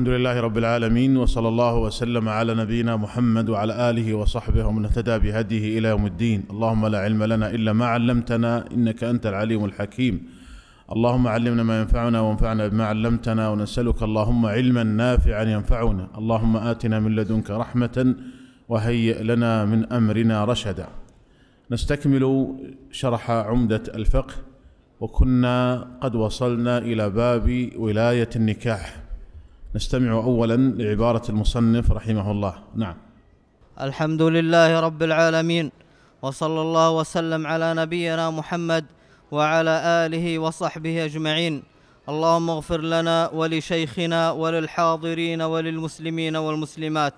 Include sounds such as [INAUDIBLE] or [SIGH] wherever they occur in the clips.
الحمد لله رب العالمين وصلى الله وسلم على نبينا محمد وعلى آله وصحبه ومن اهتدى بهديه إلى يوم الدين اللهم لا علم لنا إلا ما علمتنا إنك أنت العليم الحكيم اللهم علمنا ما ينفعنا وانفعنا بما علمتنا ونسألك اللهم علما نافعا ينفعنا اللهم آتنا من لدنك رحمة وهيئ لنا من أمرنا رشدا نستكمل شرح عمدة الفقه وكنا قد وصلنا إلى باب ولاية النكاح نستمع أولا لعبارة المصنف رحمه الله نعم الحمد لله رب العالمين وصلى الله وسلم على نبينا محمد وعلى آله وصحبه أجمعين اللهم اغفر لنا ولشيخنا وللحاضرين وللمسلمين والمسلمات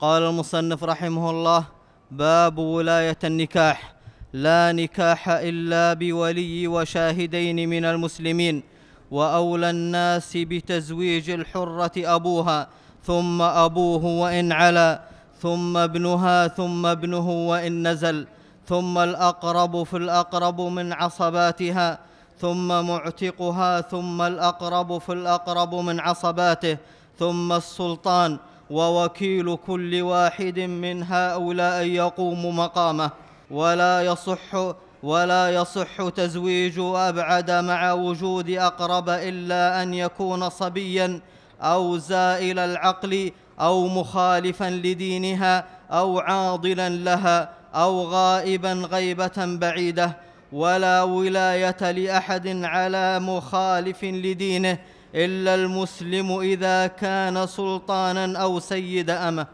قال المصنف رحمه الله باب ولاية النكاح لا نكاح إلا بولي وشاهدين من المسلمين واولى الناس بتزويج الحره ابوها ثم ابوه وان علا ثم ابنها ثم ابنه وان نزل ثم الاقرب في الأقرب من عصباتها ثم معتقها ثم الاقرب في الأقرب من عصباته ثم السلطان ووكيل كل واحد من هؤلاء يقوم مقامه ولا يصح ولا يصح تزويج ابعد مع وجود اقرب الا ان يكون صبيا او زائل العقل او مخالفا لدينها او عاضلا لها او غائبا غيبه بعيده ولا ولايه لاحد على مخالف لدينه الا المسلم اذا كان سلطانا او سيد امه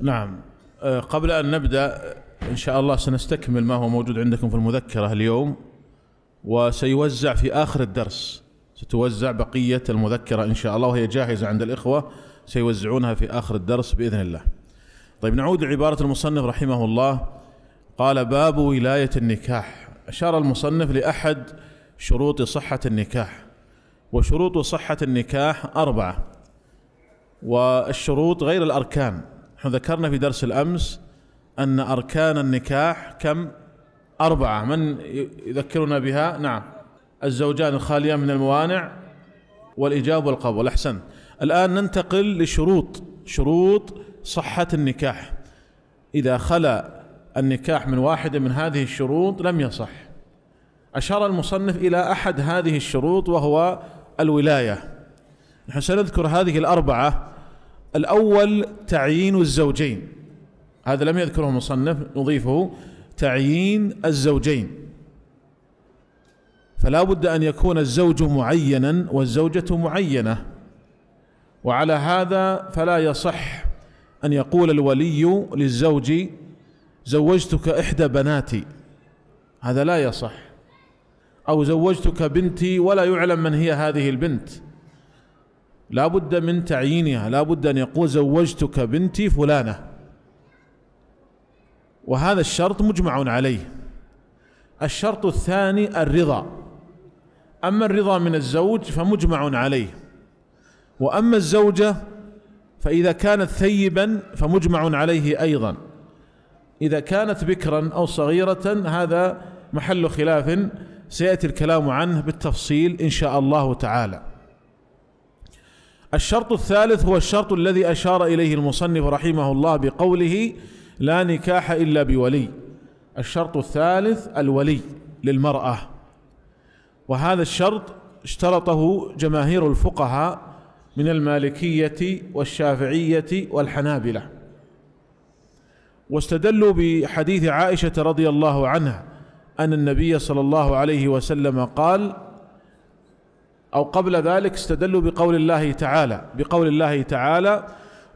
نعم آه، قبل ان نبدا إن شاء الله سنستكمل ما هو موجود عندكم في المذكرة اليوم وسيوزع في آخر الدرس ستوزع بقية المذكرة إن شاء الله وهي جاهزة عند الإخوة سيوزعونها في آخر الدرس بإذن الله طيب نعود لعبارة المصنف رحمه الله قال باب ولاية النكاح أشار المصنف لأحد شروط صحة النكاح وشروط صحة النكاح أربعة والشروط غير الأركان نحن ذكرنا في درس الأمس أن أركان النكاح كم أربعة من يذكرنا بها نعم الزوجان الخاليان من الموانع والإجاب والقبول أحسن الآن ننتقل لشروط شروط صحة النكاح إذا خلا النكاح من واحدة من هذه الشروط لم يصح أشار المصنف إلى أحد هذه الشروط وهو الولاية نحن سنذكر هذه الأربعة الأول تعيين الزوجين هذا لم يذكره المصنف نضيفه تعيين الزوجين فلا بد أن يكون الزوج معينا والزوجة معينة وعلى هذا فلا يصح أن يقول الولي للزوج زوجتك إحدى بناتي هذا لا يصح أو زوجتك بنتي ولا يعلم من هي هذه البنت لا بد من تعيينها لا بد أن يقول زوجتك بنتي فلانة وهذا الشرط مجمع عليه الشرط الثاني الرضا أما الرضا من الزوج فمجمع عليه وأما الزوجة فإذا كانت ثيبا فمجمع عليه أيضا إذا كانت بكرا أو صغيرة هذا محل خلاف سيأتي الكلام عنه بالتفصيل إن شاء الله تعالى الشرط الثالث هو الشرط الذي أشار إليه المصنف رحمه الله بقوله لا نكاح إلا بولي الشرط الثالث الولي للمرأة وهذا الشرط اشترطه جماهير الفقهاء من المالكية والشافعية والحنابلة واستدلوا بحديث عائشة رضي الله عنها أن النبي صلى الله عليه وسلم قال أو قبل ذلك استدلوا بقول الله تعالى بقول الله تعالى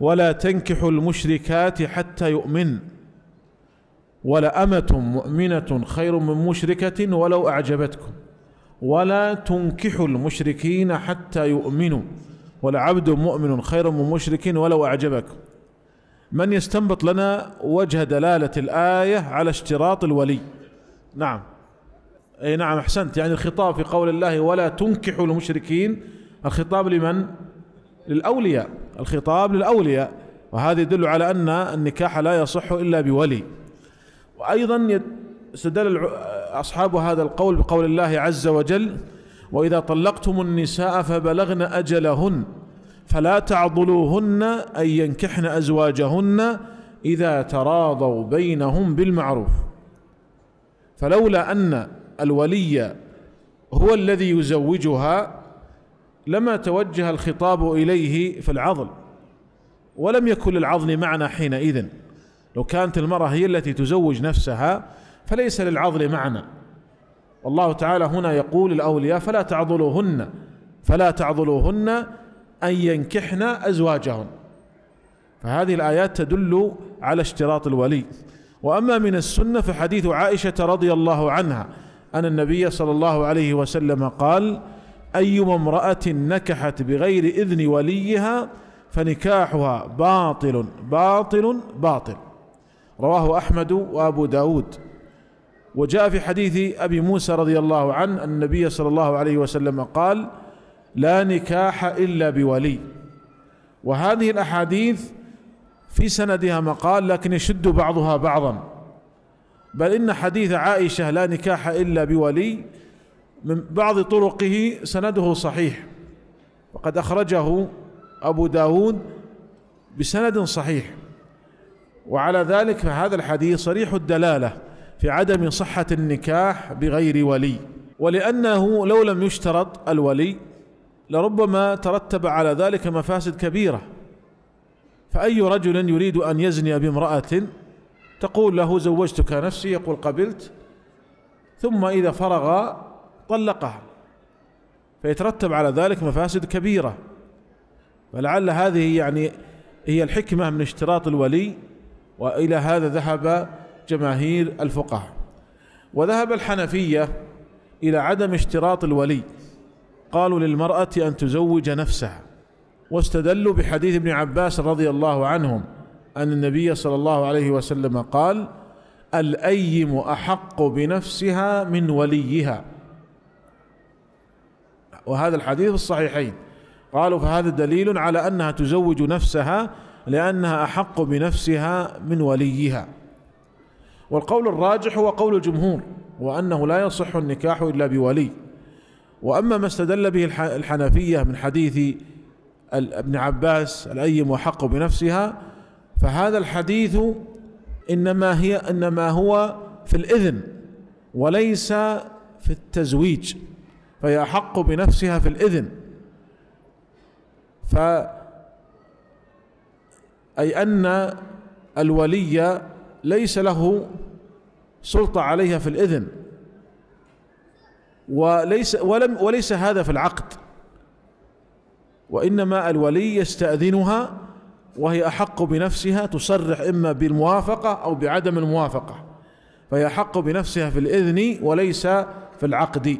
ولا تنكحوا المشركات حتى يؤمن ولأمة مؤمنة خير من مشركة ولو أعجبتكم ولا تنكحوا المشركين حتى يؤمنوا ولعبد مؤمن خير من مشرك ولو أعجبكم من يستنبط لنا وجه دلالة الآية على اشتراط الولي نعم أي نعم أحسنت يعني الخطاب في قول الله ولا تنكحوا المشركين الخطاب لمن للأولياء الخطاب للأولياء وهذا يدل على أن النكاح لا يصح إلا بولي وأيضا استدل أصحاب هذا القول بقول الله عز وجل وإذا طلقتم النساء فبلغن أجلهن فلا تعضلوهن أن ينكحن أزواجهن إذا تراضوا بينهم بالمعروف فلولا أن الولي هو الذي يزوجها لما توجه الخطاب إليه في العضل ولم يكن للعضل معنى حينئذ لو كانت المرأة هي التي تزوج نفسها فليس للعضل معنى والله تعالى هنا يقول الأولياء فلا تعضلوهن فلا تعضلوهن أن ينكحن أزواجهن فهذه الآيات تدل على اشتراط الولي وأما من السنة فحديث عائشة رضي الله عنها أن النبي صلى الله عليه وسلم قال أيما امرأة نكحت بغير إذن وليها فنكاحها باطل باطل باطل رواه أحمد وأبو داود وجاء في حديث أبي موسى رضي الله عنه النبي صلى الله عليه وسلم قال لا نكاح إلا بولي وهذه الأحاديث في سندها مقال لكن يشد بعضها بعضا بل إن حديث عائشة لا نكاح إلا بولي من بعض طرقه سنده صحيح وقد أخرجه أبو داود بسند صحيح وعلى ذلك فهذا الحديث صريح الدلالة في عدم صحة النكاح بغير ولي ولأنه لو لم يشترط الولي لربما ترتب على ذلك مفاسد كبيرة فأي رجل يريد أن يزني بامرأة تقول له زوجتك نفسي يقول قبلت ثم إذا فرغ طلقها فيترتب على ذلك مفاسد كبيرة فلعل هذه يعني هي الحكمة من اشتراط الولي وإلى هذا ذهب جماهير الفقهاء وذهب الحنفية إلى عدم اشتراط الولي قالوا للمرأة أن تزوج نفسها واستدلوا بحديث ابن عباس رضي الله عنهم أن النبي صلى الله عليه وسلم قال الأيم أحق بنفسها من وليها وهذا الحديث الصحيحين قالوا فهذا دليل على أنها تزوج نفسها لأنها أحق بنفسها من وليها والقول الراجح هو قول الجمهور وأنه لا يصح النكاح إلا بولي وأما ما استدل به الحنفية من حديث ابن عباس الأيم وحق بنفسها فهذا الحديث إنما هي إنما هو في الإذن وليس في التزويج فهي أحق بنفسها في الإذن ف أي أن الولي ليس له سلطة عليها في الإذن وليس ولم وليس هذا في العقد وإنما الولي يستأذنها وهي أحق بنفسها تصرح إما بالموافقة أو بعدم الموافقة فهي أحق بنفسها في الإذن وليس في العقد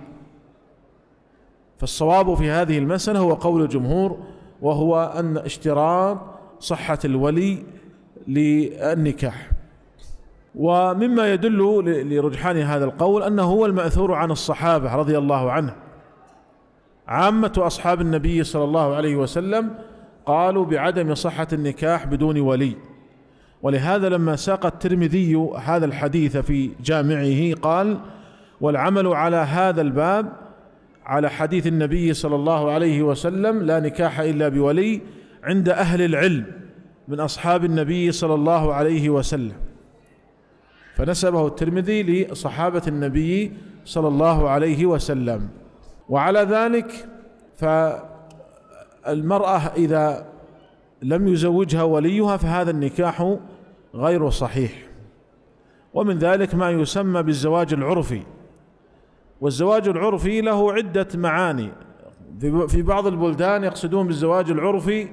فالصواب في هذه المسألة هو قول الجمهور وهو أن اشتراط صحة الولي للنكاح ومما يدل لرجحان هذا القول أنه هو المأثور عن الصحابة رضي الله عنه عامة أصحاب النبي صلى الله عليه وسلم قالوا بعدم صحة النكاح بدون ولي ولهذا لما ساق الترمذي هذا الحديث في جامعه قال والعمل على هذا الباب على حديث النبي صلى الله عليه وسلم لا نكاح الا بولي عند اهل العلم من اصحاب النبي صلى الله عليه وسلم فنسبه الترمذي لصحابه النبي صلى الله عليه وسلم وعلى ذلك فالمراه اذا لم يزوجها وليها فهذا النكاح غير صحيح ومن ذلك ما يسمى بالزواج العرفي والزواج العرفي له عدة معاني في بعض البلدان يقصدون بالزواج العرفي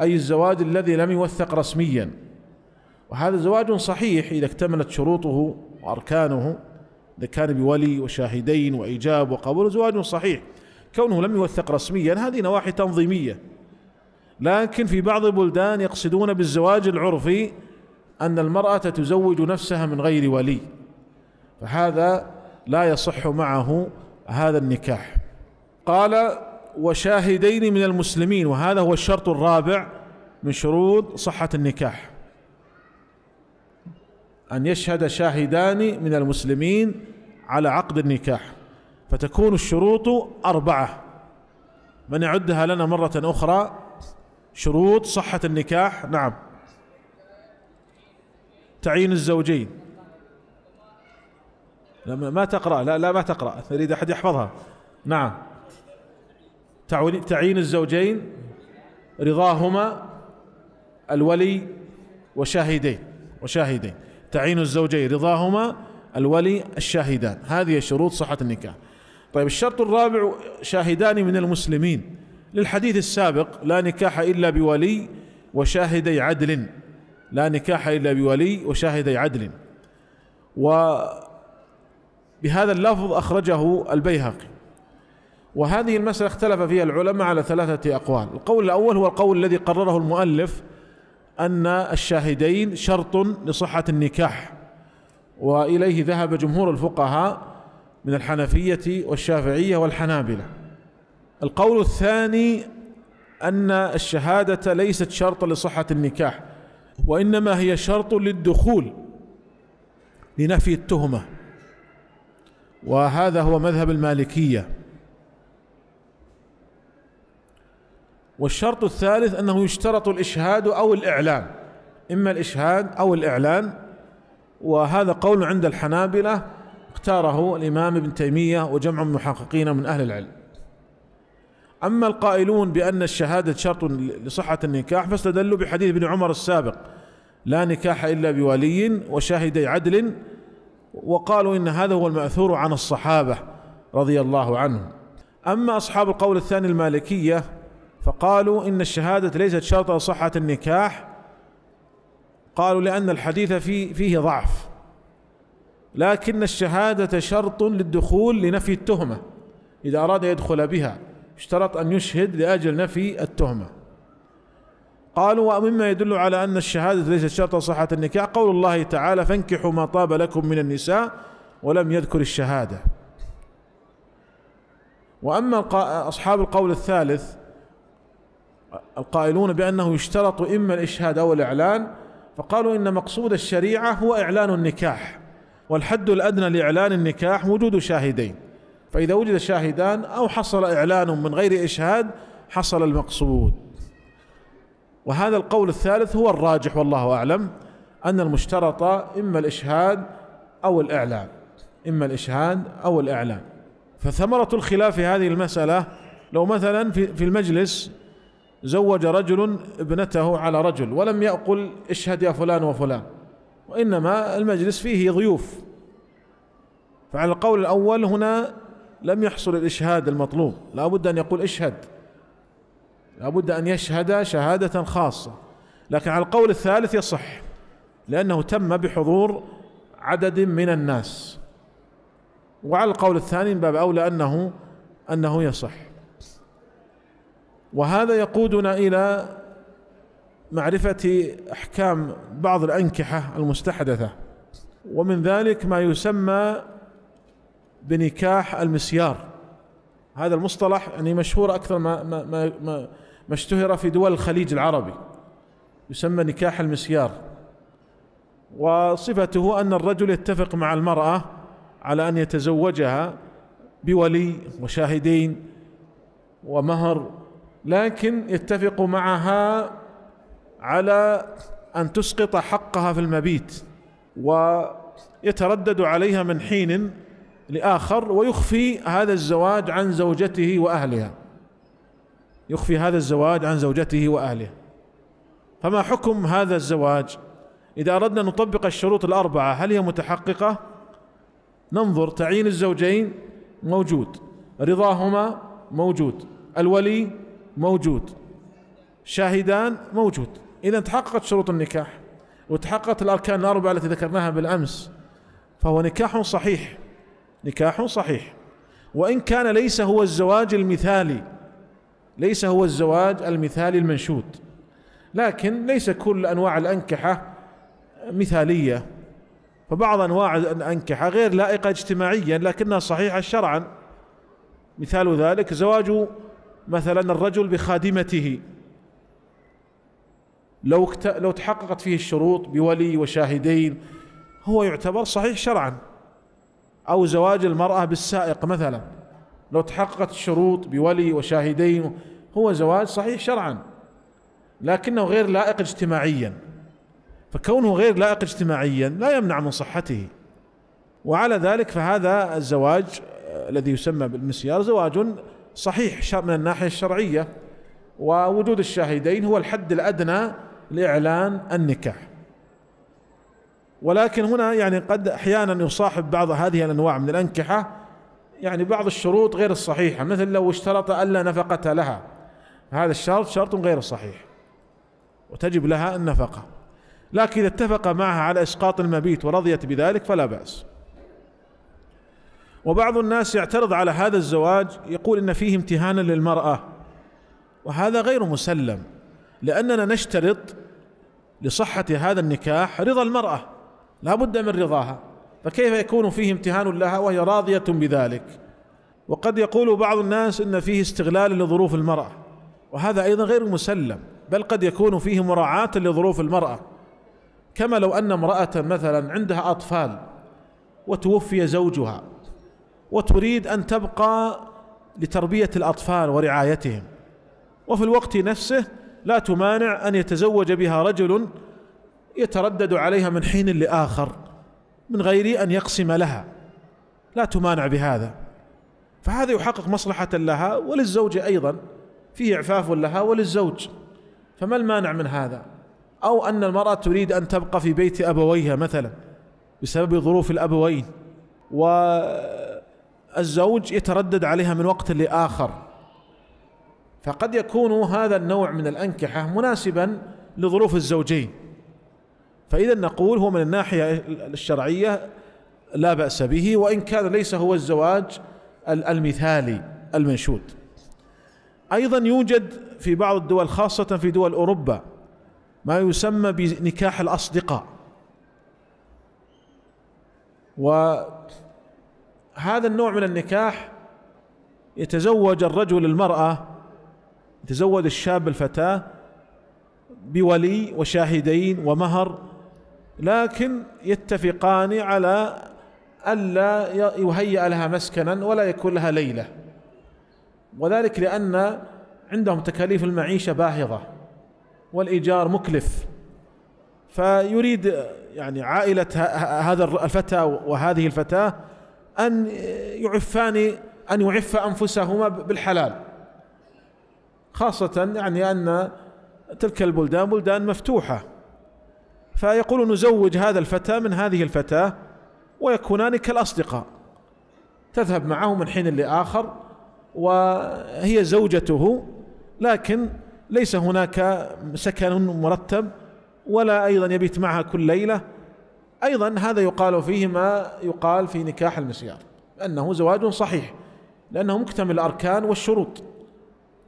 أي الزواج الذي لم يوثق رسميا وهذا زواج صحيح إذا اكتملت شروطه وأركانه إذا كان بولي وشاهدين وإيجاب وقبول زواج صحيح كونه لم يوثق رسميا هذه نواحي تنظيمية لكن في بعض البلدان يقصدون بالزواج العرفي أن المرأة تزوج نفسها من غير ولي فهذا لا يصح معه هذا النكاح قال وشاهدين من المسلمين وهذا هو الشرط الرابع من شروط صحة النكاح أن يشهد شاهدان من المسلمين على عقد النكاح فتكون الشروط أربعة من يعدها لنا مرة أخرى شروط صحة النكاح نعم تعيين الزوجين لما ما تقرأ لا لا ما تقرأ اريد أحد يحفظها نعم تعيين الزوجين رضاهما الولي وشاهدين وشاهدين تعيين الزوجين رضاهما الولي الشاهدان هذه شروط صحة النكاح طيب الشرط الرابع شاهدان من المسلمين للحديث السابق لا نكاح إلا بولي وشاهدي عدل لا نكاح إلا بولي وشاهدي عدل و بهذا اللفظ أخرجه البيهقي وهذه المسألة اختلف فيها العلماء على ثلاثة أقوال القول الأول هو القول الذي قرره المؤلف أن الشاهدين شرط لصحة النكاح وإليه ذهب جمهور الفقهاء من الحنفية والشافعية والحنابلة القول الثاني أن الشهادة ليست شرطا لصحة النكاح وإنما هي شرط للدخول لنفي التهمة وهذا هو مذهب المالكية والشرط الثالث أنه يشترط الإشهاد أو الإعلان إما الإشهاد أو الإعلان وهذا قول عند الحنابلة اختاره الإمام ابن تيمية وجمع من محققين من أهل العلم أما القائلون بأن الشهادة شرط لصحة النكاح فاستدلوا بحديث ابن عمر السابق لا نكاح إلا بولي وشاهدي عدل وقالوا ان هذا هو الماثور عن الصحابه رضي الله عنهم اما اصحاب القول الثاني المالكيه فقالوا ان الشهاده ليست شرطا صحه النكاح قالوا لان الحديث في فيه ضعف لكن الشهاده شرط للدخول لنفي التهمه اذا اراد يدخل بها اشترط ان يشهد لاجل نفي التهمه قالوا ومما يدل على أن الشهادة ليست شرطا صحة النكاح قول الله تعالى فانكحوا ما طاب لكم من النساء ولم يذكر الشهادة وأما أصحاب القول الثالث القائلون بأنه يشترط إما الإشهاد أو الإعلان فقالوا إن مقصود الشريعة هو إعلان النكاح والحد الأدنى لإعلان النكاح وجود شاهدين فإذا وجد شاهدان أو حصل إعلان من غير إشهاد حصل المقصود وهذا القول الثالث هو الراجح والله أعلم أن المشترط إما الإشهاد أو الإعلان إما الإشهاد أو الإعلان فثمرة الخلاف في هذه المسألة لو مثلا في المجلس زوج رجل ابنته على رجل ولم يقل اشهد يا فلان وفلان وإنما المجلس فيه ضيوف فعلى القول الأول هنا لم يحصل الإشهاد المطلوب لا بد أن يقول اشهد لابد أن يشهد شهادة خاصة لكن على القول الثالث يصح لأنه تم بحضور عدد من الناس وعلى القول الثاني من باب أولى أنه أنه يصح وهذا يقودنا إلى معرفة أحكام بعض الأنكحة المستحدثة ومن ذلك ما يسمى بنكاح المسيار هذا المصطلح يعني مشهور أكثر ما ما ما, ما ما اشتهر في دول الخليج العربي يسمى نكاح المسيار وصفته أن الرجل يتفق مع المرأة على أن يتزوجها بولي وشاهدين ومهر لكن يتفق معها على أن تسقط حقها في المبيت ويتردد عليها من حين لآخر ويخفي هذا الزواج عن زوجته وأهلها يخفي هذا الزواج عن زوجته واهله فما حكم هذا الزواج اذا اردنا ان نطبق الشروط الاربعه هل هي متحققه ننظر تعيين الزوجين موجود رضاهما موجود الولي موجود شاهدان موجود اذا تحققت شروط النكاح وتحققت الاركان الاربعه التي ذكرناها بالامس فهو نكاح صحيح نكاح صحيح وان كان ليس هو الزواج المثالي ليس هو الزواج المثالي المنشود لكن ليس كل انواع الانكحه مثاليه فبعض انواع الانكحه غير لائقه اجتماعيا لكنها صحيحه شرعا مثال ذلك زواج مثلا الرجل بخادمته لو لو تحققت فيه الشروط بولي وشاهدين هو يعتبر صحيح شرعا او زواج المراه بالسائق مثلا لو تحققت الشروط بولي وشاهدين هو زواج صحيح شرعا لكنه غير لائق اجتماعيا فكونه غير لائق اجتماعيا لا يمنع من صحته وعلى ذلك فهذا الزواج آه، الذي يسمى بالمسيار زواج صحيح من الناحيه الشرعيه ووجود الشاهدين هو الحد الادنى لاعلان النكاح ولكن هنا يعني قد احيانا يصاحب بعض هذه الانواع من الانكحه يعني بعض الشروط غير الصحيحة مثل لو اشترط ألا نفقة لها هذا الشرط شرط غير صحيح وتجب لها النفقة لكن إذا اتفق معها على إسقاط المبيت ورضيت بذلك فلا بأس وبعض الناس يعترض على هذا الزواج يقول إن فيه امتهانا للمرأة وهذا غير مسلم لأننا نشترط لصحة هذا النكاح رضا المرأة لا بد من رضاها فكيف يكون فيه امتهان لها وهي راضية بذلك وقد يقول بعض الناس إن فيه استغلال لظروف المرأة وهذا أيضا غير مسلم بل قد يكون فيه مراعاة لظروف المرأة كما لو أن امرأة مثلا عندها أطفال وتوفي زوجها وتريد أن تبقى لتربية الأطفال ورعايتهم وفي الوقت نفسه لا تمانع أن يتزوج بها رجل يتردد عليها من حين لآخر من غير أن يقسم لها لا تمانع بهذا فهذا يحقق مصلحة لها وللزوجة أيضا فيه إعفاف لها وللزوج فما المانع من هذا أو أن المرأة تريد أن تبقى في بيت أبويها مثلا بسبب ظروف الأبوين والزوج يتردد عليها من وقت لآخر فقد يكون هذا النوع من الأنكحة مناسبا لظروف الزوجين فإذا نقول هو من الناحية الشرعية لا بأس به وإن كان ليس هو الزواج المثالي المنشود أيضا يوجد في بعض الدول خاصة في دول أوروبا ما يسمى بنكاح الأصدقاء وهذا النوع من النكاح يتزوج الرجل المرأة يتزوج الشاب الفتاة بولي وشاهدين ومهر لكن يتفقان على ألا يهيأ لها مسكنا ولا يكون لها ليلة وذلك لأن عندهم تكاليف المعيشة باهظة والإيجار مكلف فيريد يعني عائلة هذا الفتى وهذه الفتاة أن يعفان أن يعف أنفسهما بالحلال خاصة يعني أن تلك البلدان بلدان مفتوحة فيقول نزوج هذا الفتى من هذه الفتاة ويكونان كالأصدقاء تذهب معه من حين لآخر وهي زوجته لكن ليس هناك سكن مرتب ولا أيضا يبيت معها كل ليلة أيضا هذا يقال فيه ما يقال في نكاح المسيار أنه زواج صحيح لأنه مكتمل الأركان والشروط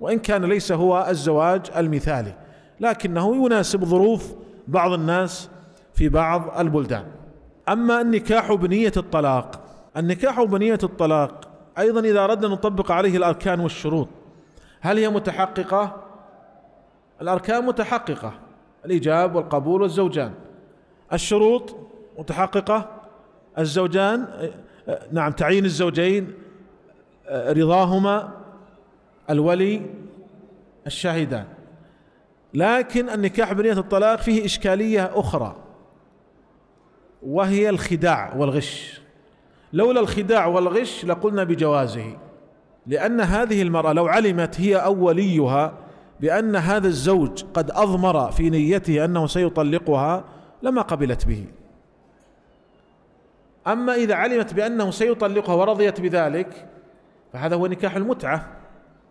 وإن كان ليس هو الزواج المثالي لكنه يناسب ظروف بعض الناس في بعض البلدان أما النكاح بنية الطلاق النكاح بنية الطلاق أيضا إذا أردنا نطبق عليه الأركان والشروط هل هي متحققة؟ الأركان متحققة الإيجاب والقبول والزوجان الشروط متحققة الزوجان نعم تعيين الزوجين رضاهما الولي الشاهدان لكن النكاح بنية الطلاق فيه إشكالية أخرى وهي الخداع والغش لولا الخداع والغش لقلنا بجوازه لأن هذه المرأة لو علمت هي أوليها بأن هذا الزوج قد أضمر في نيته أنه سيطلقها لما قبلت به أما إذا علمت بأنه سيطلقها ورضيت بذلك فهذا هو نكاح المتعة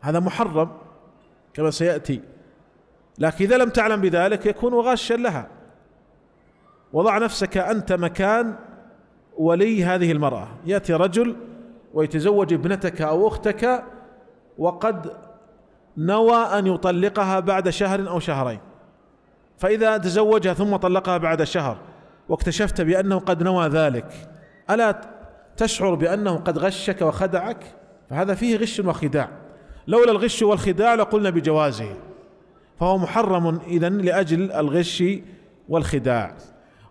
هذا محرم كما سيأتي لكن إذا لم تعلم بذلك يكون غاشا لها وضع نفسك أنت مكان ولي هذه المرأة يأتي رجل ويتزوج ابنتك أو أختك وقد نوى أن يطلقها بعد شهر أو شهرين فإذا تزوجها ثم طلقها بعد شهر واكتشفت بأنه قد نوى ذلك ألا تشعر بأنه قد غشك وخدعك فهذا فيه غش وخداع لولا الغش والخداع لقلنا بجوازه فهو محرم إذا لأجل الغش والخداع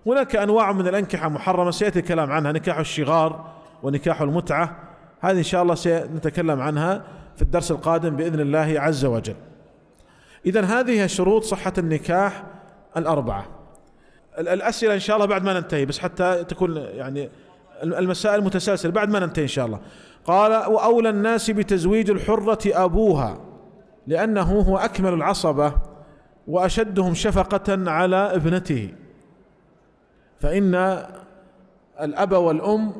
هناك أنواع من الأنكحة محرمة سيأتي الكلام عنها نكاح الشغار ونكاح المتعة هذه إن شاء الله سنتكلم عنها في الدرس القادم بإذن الله عز وجل إذا هذه شروط صحة النكاح الأربعة الأسئلة إن شاء الله بعد ما ننتهي بس حتى تكون يعني المسائل متسلسلة بعد ما ننتهي إن شاء الله قال وأولى الناس بتزويج الحرة أبوها لأنه هو أكمل العصبة وأشدهم شفقة على ابنته فإن الأب والأم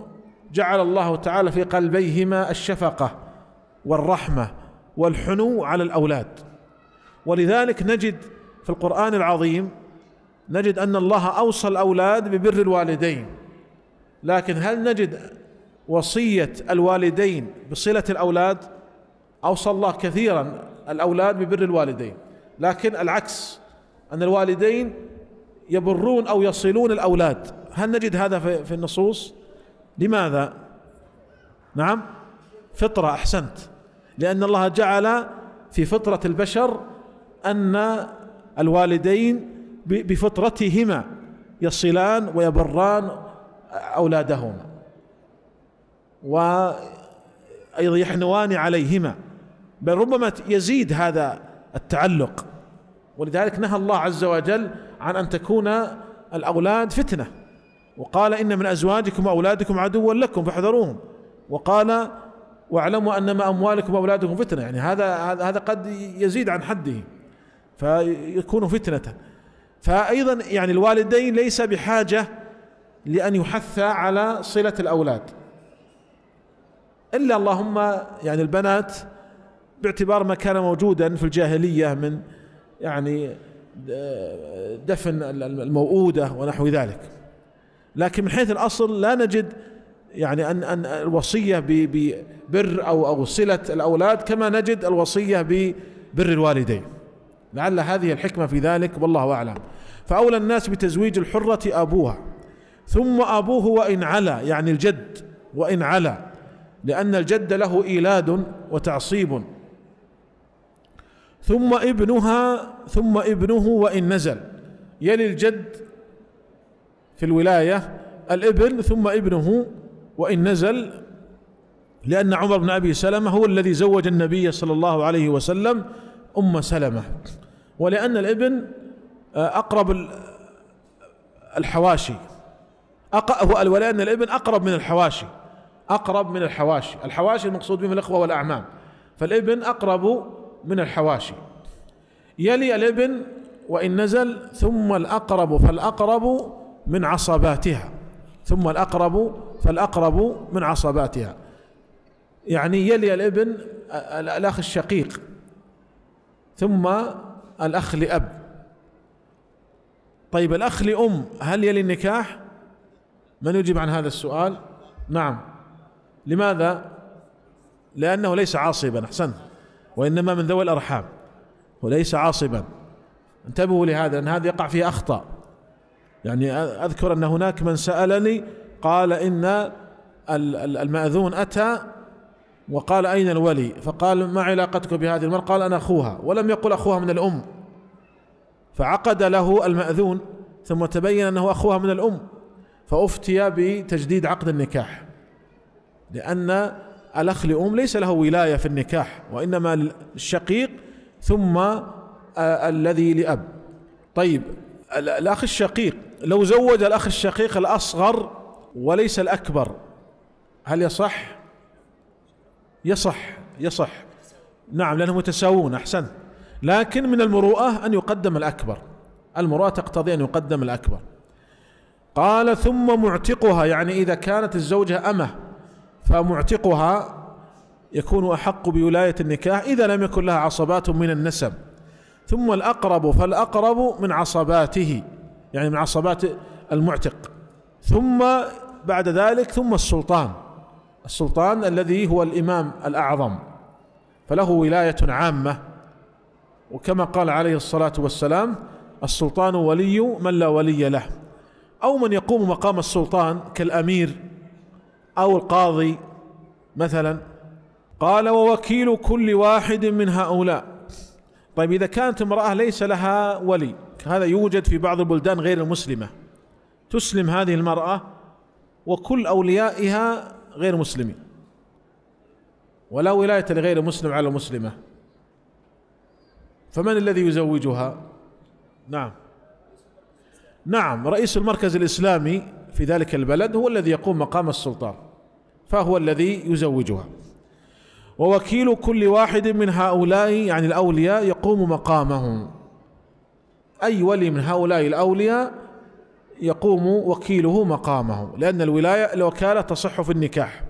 جعل الله تعالى في قلبيهما الشفقة والرحمة والحنو على الأولاد ولذلك نجد في القرآن العظيم نجد أن الله أوصى الأولاد ببر الوالدين لكن هل نجد وصية الوالدين بصلة الأولاد أوصى الله كثيرا الأولاد ببر الوالدين لكن العكس أن الوالدين يبرون أو يصلون الأولاد هل نجد هذا في النصوص لماذا نعم فطرة أحسنت لأن الله جعل في فطرة البشر أن الوالدين بفطرتهما يصلان ويبران أولادهما وأيضا يحنوان عليهما بل ربما يزيد هذا التعلق ولذلك نهى الله عز وجل عن ان تكون الاولاد فتنه وقال ان من ازواجكم واولادكم عدوا لكم فاحذروهم وقال واعلموا انما اموالكم واولادكم فتنه يعني هذا هذا قد يزيد عن حده فيكون فتنه فايضا يعني الوالدين ليس بحاجه لان يحث على صله الاولاد الا اللهم يعني البنات باعتبار ما كان موجودا في الجاهلية من يعني آه، دفن الموؤودة ونحو ذلك لكن من حيث الأصل لا نجد يعني أن أن الوصية ببر أو أو صلة الأولاد كما نجد الوصية ببر الوالدين لعل هذه الحكمة في ذلك والله أعلم فأولى الناس بتزويج الحرة أبوها ثم أبوه وإن علا يعني الجد وإن علا لأن الجد له إيلاد وتعصيب ثم ابنها ثم ابنه وإن نزل يلي الجد في الولاية الابن ثم ابنه وإن نزل لأن عمر بن أبي سلمة هو الذي زوج النبي صلى الله عليه وسلم أم سلمة ولأن الابن آه، أقرب الحواشي هو ولأن الابن أقرب من الحواشي أقرب من الحواشي الحواشي المقصود بهم الإخوة والأعمام فالابن أقرب من الحواشي يلي الابن وإن نزل ثم الأقرب فالأقرب من عصباتها ثم الأقرب فالأقرب من عصباتها يعني يلي الابن الأخ الشقيق ثم الأخ لأب طيب الأخ لأم هل يلي النكاح من يجيب عن هذا السؤال نعم لماذا لأنه ليس عاصبا أحسنت وإنما من ذوي الأرحام وليس عاصبا انتبهوا لهذا أن هذا يقع فيه أخطاء يعني أذكر أن هناك من سألني قال إن المأذون أتى وقال أين الولي فقال ما علاقتك بهذه المرأة قال أنا أخوها ولم يقل أخوها من الأم فعقد له المأذون ثم تبين أنه أخوها من الأم فأفتي بتجديد عقد النكاح لأن الأخ لأم ليس له ولاية في النكاح وإنما الشقيق ثم آه، الذي لأب طيب الأخ الشقيق لو زوج الأخ الشقيق الأصغر وليس الأكبر هل يصح؟ يصح يصح نعم لأنهم متساوون أحسنت لكن من المروءة أن يقدم الأكبر المروءة تقتضي أن يقدم الأكبر قال ثم معتقها يعني إذا كانت الزوجة أمه فمعتقها يكون أحق بولاية النكاح إذا لم يكن لها عصبات من النسب ثم الأقرب فالأقرب من عصباته يعني من عصبات المعتق ثم بعد ذلك ثم السلطان السلطان الذي هو الإمام الأعظم فله ولاية عامة وكما قال عليه الصلاة والسلام السلطان ولي من لا ولي له أو من يقوم مقام السلطان كالأمير أو القاضي مثلا قال ووكيل كل واحد من هؤلاء طيب إذا كانت امرأة ليس لها ولي هذا يوجد في بعض البلدان غير المسلمة تسلم هذه المرأة وكل أوليائها غير مسلمين ولا ولاية لغير مسلم على مسلمة فمن الذي يزوجها نعم نعم رئيس المركز الإسلامي في ذلك البلد هو الذي يقوم مقام السلطان فهو الذي يزوجها ووكيل كل واحد من هؤلاء يعني الأولياء يقوم مقامه أي ولي من هؤلاء الأولياء يقوم وكيله مقامه لأن الولاية الوكالة تصح في النكاح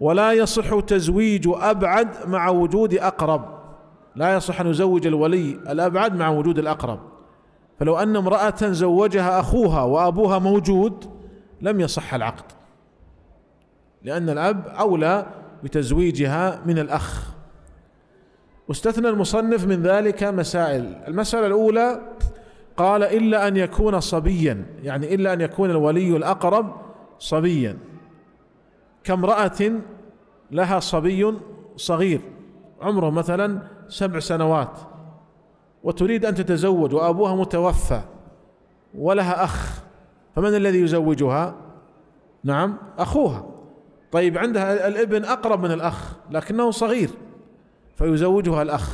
ولا يصح تزويج أبعد مع وجود أقرب لا يصح أن يزوج الولي الأبعد مع وجود الأقرب فلو أن امرأة زوجها أخوها وأبوها موجود لم يصح العقد لأن الأب أولى بتزويجها من الأخ واستثنى المصنف من ذلك مسائل المسألة الأولى قال إلا أن يكون صبيا يعني إلا أن يكون الولي الأقرب صبيا كامرأة لها صبي صغير عمره مثلا سبع سنوات وتريد أن تتزوج وأبوها متوفى ولها أخ فمن الذي يزوجها؟ نعم أخوها طيب عندها الابن أقرب من الأخ لكنه صغير فيزوجها الأخ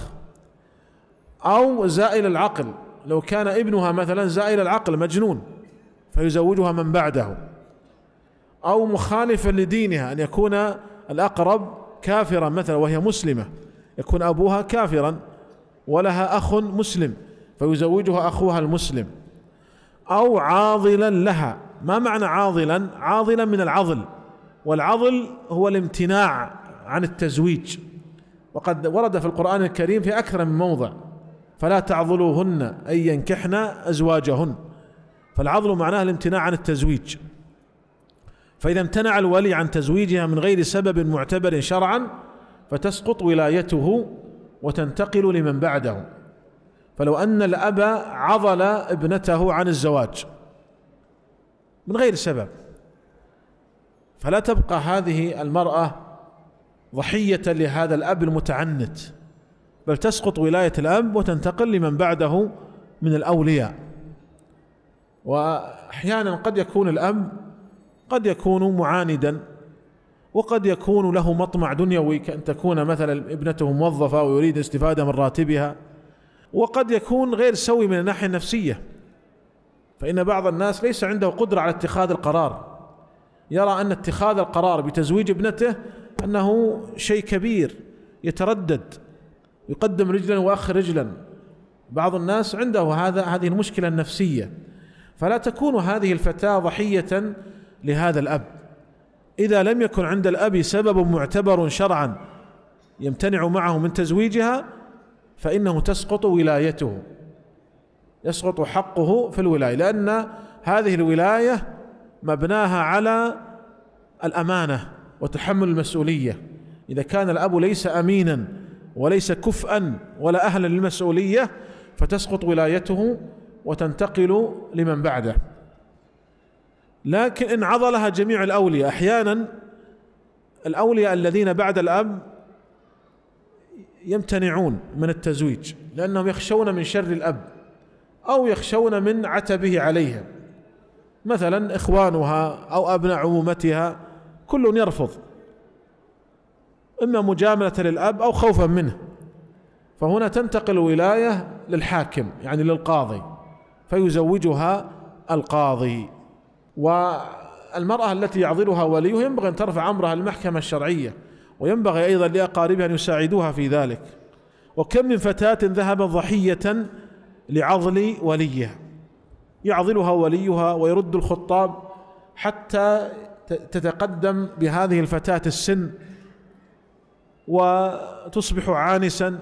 أو زائل العقل لو كان ابنها مثلا زائل العقل مجنون فيزوجها من بعده أو مخالفا لدينها أن يكون الأقرب كافرا مثلا وهي مسلمة يكون أبوها كافرا ولها أخ مسلم فيزوجها أخوها المسلم أو عاضلا لها ما معنى عاضلا عاضلا من العضل والعضل هو الامتناع عن التزويج وقد ورد في القرآن الكريم في أكثر من موضع فلا تعضلوهن أن ينكحن أزواجهن فالعضل معناه الامتناع عن التزويج فإذا امتنع الولي عن تزويجها من غير سبب معتبر شرعا فتسقط ولايته وتنتقل لمن بعده فلو أن الأب عضل ابنته عن الزواج من غير سبب فلا تبقى هذه المرأة ضحية لهذا الأب المتعنت بل تسقط ولاية الأب وتنتقل لمن بعده من الأولياء وأحيانا قد يكون الأب قد يكون معاندا وقد يكون له مطمع دنيوي كأن تكون مثلا ابنته موظفة ويريد الاستفادة من راتبها وقد يكون غير سوي من الناحية النفسية فإن بعض الناس ليس عنده قدرة على اتخاذ القرار يرى أن اتخاذ القرار بتزويج ابنته أنه شيء كبير يتردد يقدم رجلا ويؤخر رجلا بعض الناس عنده هذا هذه المشكلة النفسية فلا تكون هذه الفتاة ضحية لهذا الأب إذا لم يكن عند الأب سبب معتبر شرعا يمتنع معه من تزويجها فإنه تسقط ولايته يسقط حقه في الولاية لأن هذه الولاية مبناها على الامانه وتحمل المسؤوليه اذا كان الاب ليس امينا وليس كفءا ولا اهلا للمسؤوليه فتسقط ولايته وتنتقل لمن بعده لكن ان عضلها جميع الاولياء احيانا الاولياء الذين بعد الاب يمتنعون من التزويج لانهم يخشون من شر الاب او يخشون من عتبه عليهم مثلا إخوانها أو أبناء عمومتها كل يرفض إما مجاملة للأب أو خوفا منه فهنا تنتقل الولاية للحاكم يعني للقاضي فيزوجها القاضي والمرأة التي يعضلها وليه ينبغي أن ترفع أمرها للمحكمة الشرعية وينبغي أيضا لأقاربها أن يساعدوها في ذلك وكم من فتاة ذهبت ضحية لعضل وليها يعضلها وليها ويرد الخطاب حتى تتقدم بهذه الفتاة السن وتصبح عانسا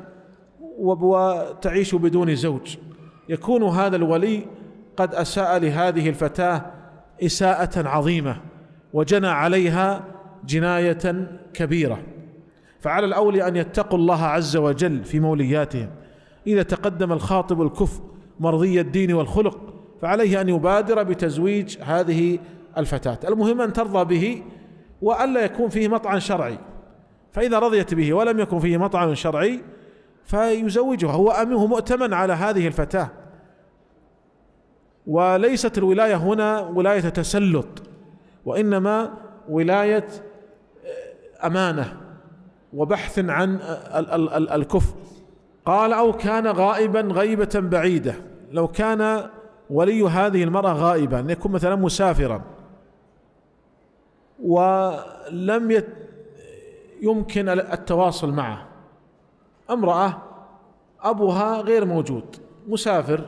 وتعيش بدون زوج يكون هذا الولي قد اساء لهذه الفتاه اساءه عظيمه وجنى عليها جنايه كبيره فعلى الاولي ان يتقوا الله عز وجل في مولياتهم اذا تقدم الخاطب الكفء مرضي الدين والخلق فعليه أن يبادر بتزويج هذه الفتاة المهم أن ترضى به وألا يكون فيه مطعن شرعي فإذا رضيت به ولم يكن فيه مطعن شرعي فيزوجها هو أمه مؤتمن على هذه الفتاة وليست الولاية هنا ولاية تسلط وإنما ولاية آه، أمانة وبحث عن آه، الكفر قال أو كان غائبا غيبة بعيدة لو كان ولي هذه المرأة غائبا أن يكون مثلا مسافرا ولم يت يمكن التواصل معه امرأة أبوها غير موجود مسافر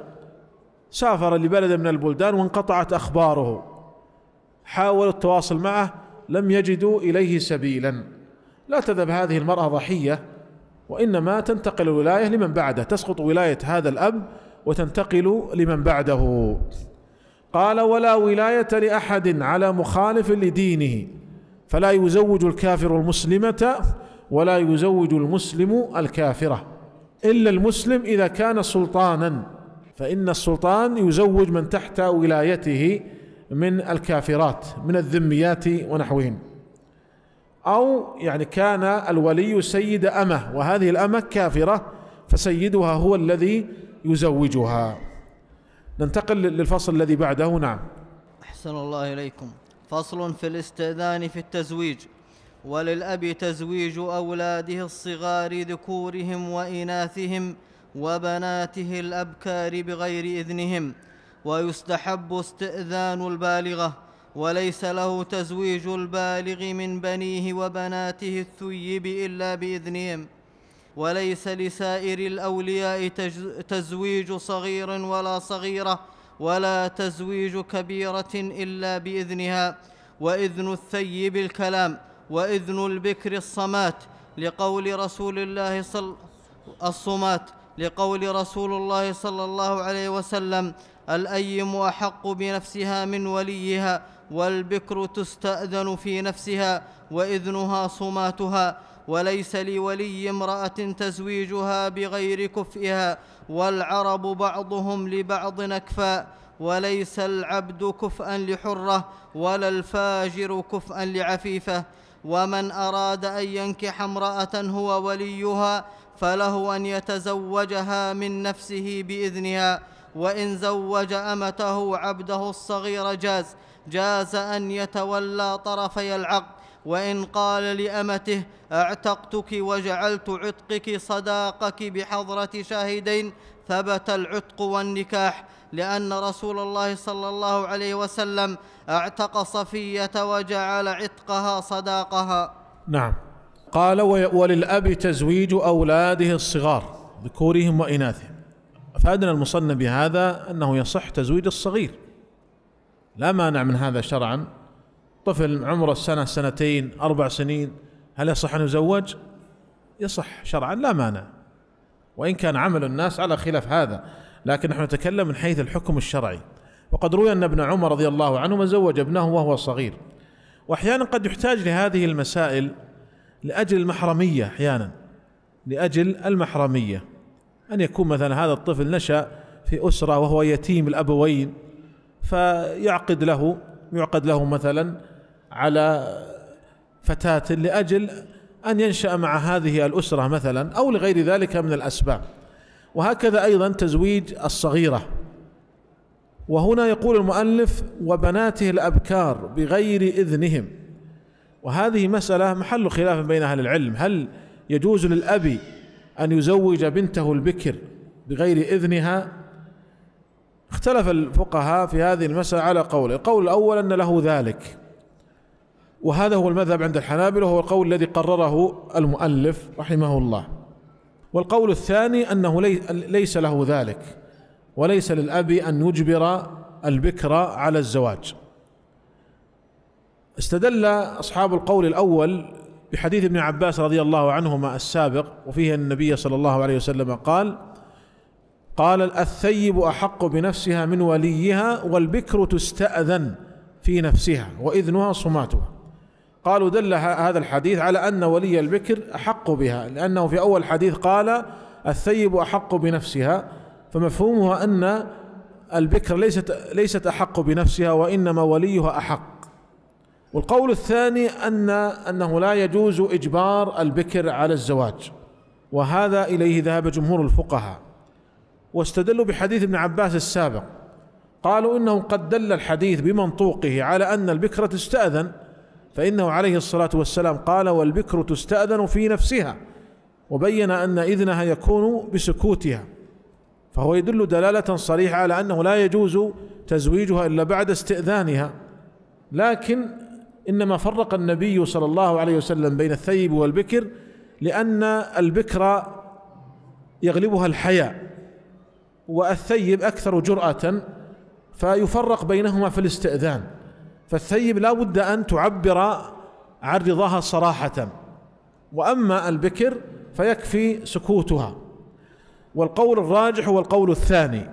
سافر لبلد من البلدان وانقطعت أخباره حاولوا التواصل معه لم يجدوا إليه سبيلا لا تذهب هذه المرأة ضحية وإنما تنتقل الولاية لمن بعده تسقط ولاية هذا الأب وتنتقل لمن بعده قال ولا ولاية لأحد على مخالف لدينه فلا يزوج الكافر المسلمة ولا يزوج المسلم الكافرة إلا المسلم إذا كان سلطانا فإن السلطان يزوج من تحت ولايته من الكافرات من الذميات ونحوهم أو يعني كان الولي سيد أمه وهذه الأمة كافرة فسيدها هو الذي يزوجها ننتقل للفصل الذي بعده نعم أحسن الله إليكم فصل في الاستئذان في التزويج وللأب تزويج أولاده الصغار ذكورهم وإناثهم وبناته الأبكار بغير إذنهم ويستحب استئذان البالغة وليس له تزويج البالغ من بنيه وبناته الثيب إلا بإذنهم وليس لسائر الاولياء تزويج صغير ولا صغيره ولا تزويج كبيره الا باذنها واذن الثيب الكلام واذن البكر الصمات لقول رسول الله صل الصمات لقول رسول الله صلى الله عليه وسلم الايم احق بنفسها من وليها والبكر تستاذن في نفسها واذنها صماتها وليس لولي امراه تزويجها بغير كفئها والعرب بعضهم لبعض نكفاء وليس العبد كفءا لحره ولا الفاجر كفءا لعفيفه ومن اراد ان ينكح امراه هو وليها فله ان يتزوجها من نفسه باذنها وان زوج امته عبده الصغير جاز جاز ان يتولى طرفي العقد وإن قال لأمته أعتقتك وجعلت عتقك صداقك بحضرة شاهدين ثبت العتق والنكاح لأن رسول الله صلى الله عليه وسلم اعتق صفية وجعل عتقها صداقها نعم قال وللأب تزويج أولاده الصغار ذكورهم وإناثهم أفادنا المصنف بهذا أنه يصح تزويج الصغير لا مانع من هذا شرعا طفل عمره سنة سنتين أربع سنين هل يصح أن يزوج؟ يصح شرعا لا مانع وإن كان عمل الناس على خلاف هذا لكن نحن نتكلم من حيث الحكم الشرعي وقد روي أن ابن عمر رضي الله عنهما زوج ابنه وهو صغير وأحيانا قد يحتاج لهذه المسائل لأجل المحرمية أحيانا لأجل المحرمية أن يكون مثلا هذا الطفل نشأ في أسرة وهو يتيم الأبوين فيعقد له يعقد له مثلا على فتاة لأجل أن ينشأ مع هذه الأسرة مثلا أو لغير ذلك من الأسباب وهكذا أيضا تزويج الصغيرة وهنا يقول المؤلف وبناته الأبكار بغير إذنهم وهذه مسألة محل خلاف بين أهل العلم هل يجوز للأب أن يزوج بنته البكر بغير إذنها اختلف الفقهاء في هذه المسألة على قول القول الأول أن له ذلك وهذا هو المذهب عند الحنابلة وهو القول الذي قرره المؤلف رحمه الله والقول الثاني أنه ليس له ذلك وليس للأب أن يجبر البكر على الزواج استدل أصحاب القول الأول بحديث ابن عباس رضي الله عنهما السابق وفيه النبي صلى الله عليه وسلم قال قال الثيب أحق بنفسها من وليها والبكر تستأذن في نفسها وإذنها صماتها قالوا دل هذا الحديث على أن ولي البكر أحق بها لأنه في أول حديث قال الثيب أحق بنفسها فمفهومها أن البكر ليست ليست أحق بنفسها وإنما وليها أحق والقول الثاني أن أنه لا يجوز إجبار البكر على الزواج وهذا إليه ذهب جمهور الفقهاء واستدلوا بحديث ابن عباس السابق قالوا إنه قد دل الحديث بمنطوقه على أن البكرة تستأذن فإنه عليه الصلاة والسلام قال والبكر تستأذن في نفسها وبين أن إذنها يكون بسكوتها فهو يدل دلالة صريحة على أنه لا يجوز تزويجها إلا بعد استئذانها لكن إنما فرق النبي صلى الله عليه وسلم بين الثيب والبكر لأن البكر يغلبها الحياء والثيب أكثر جرأة فيفرق بينهما في الاستئذان فالثيب لا بد أن تعبر عن رضاها صراحة وأما البكر فيكفي سكوتها والقول الراجح هو القول الثاني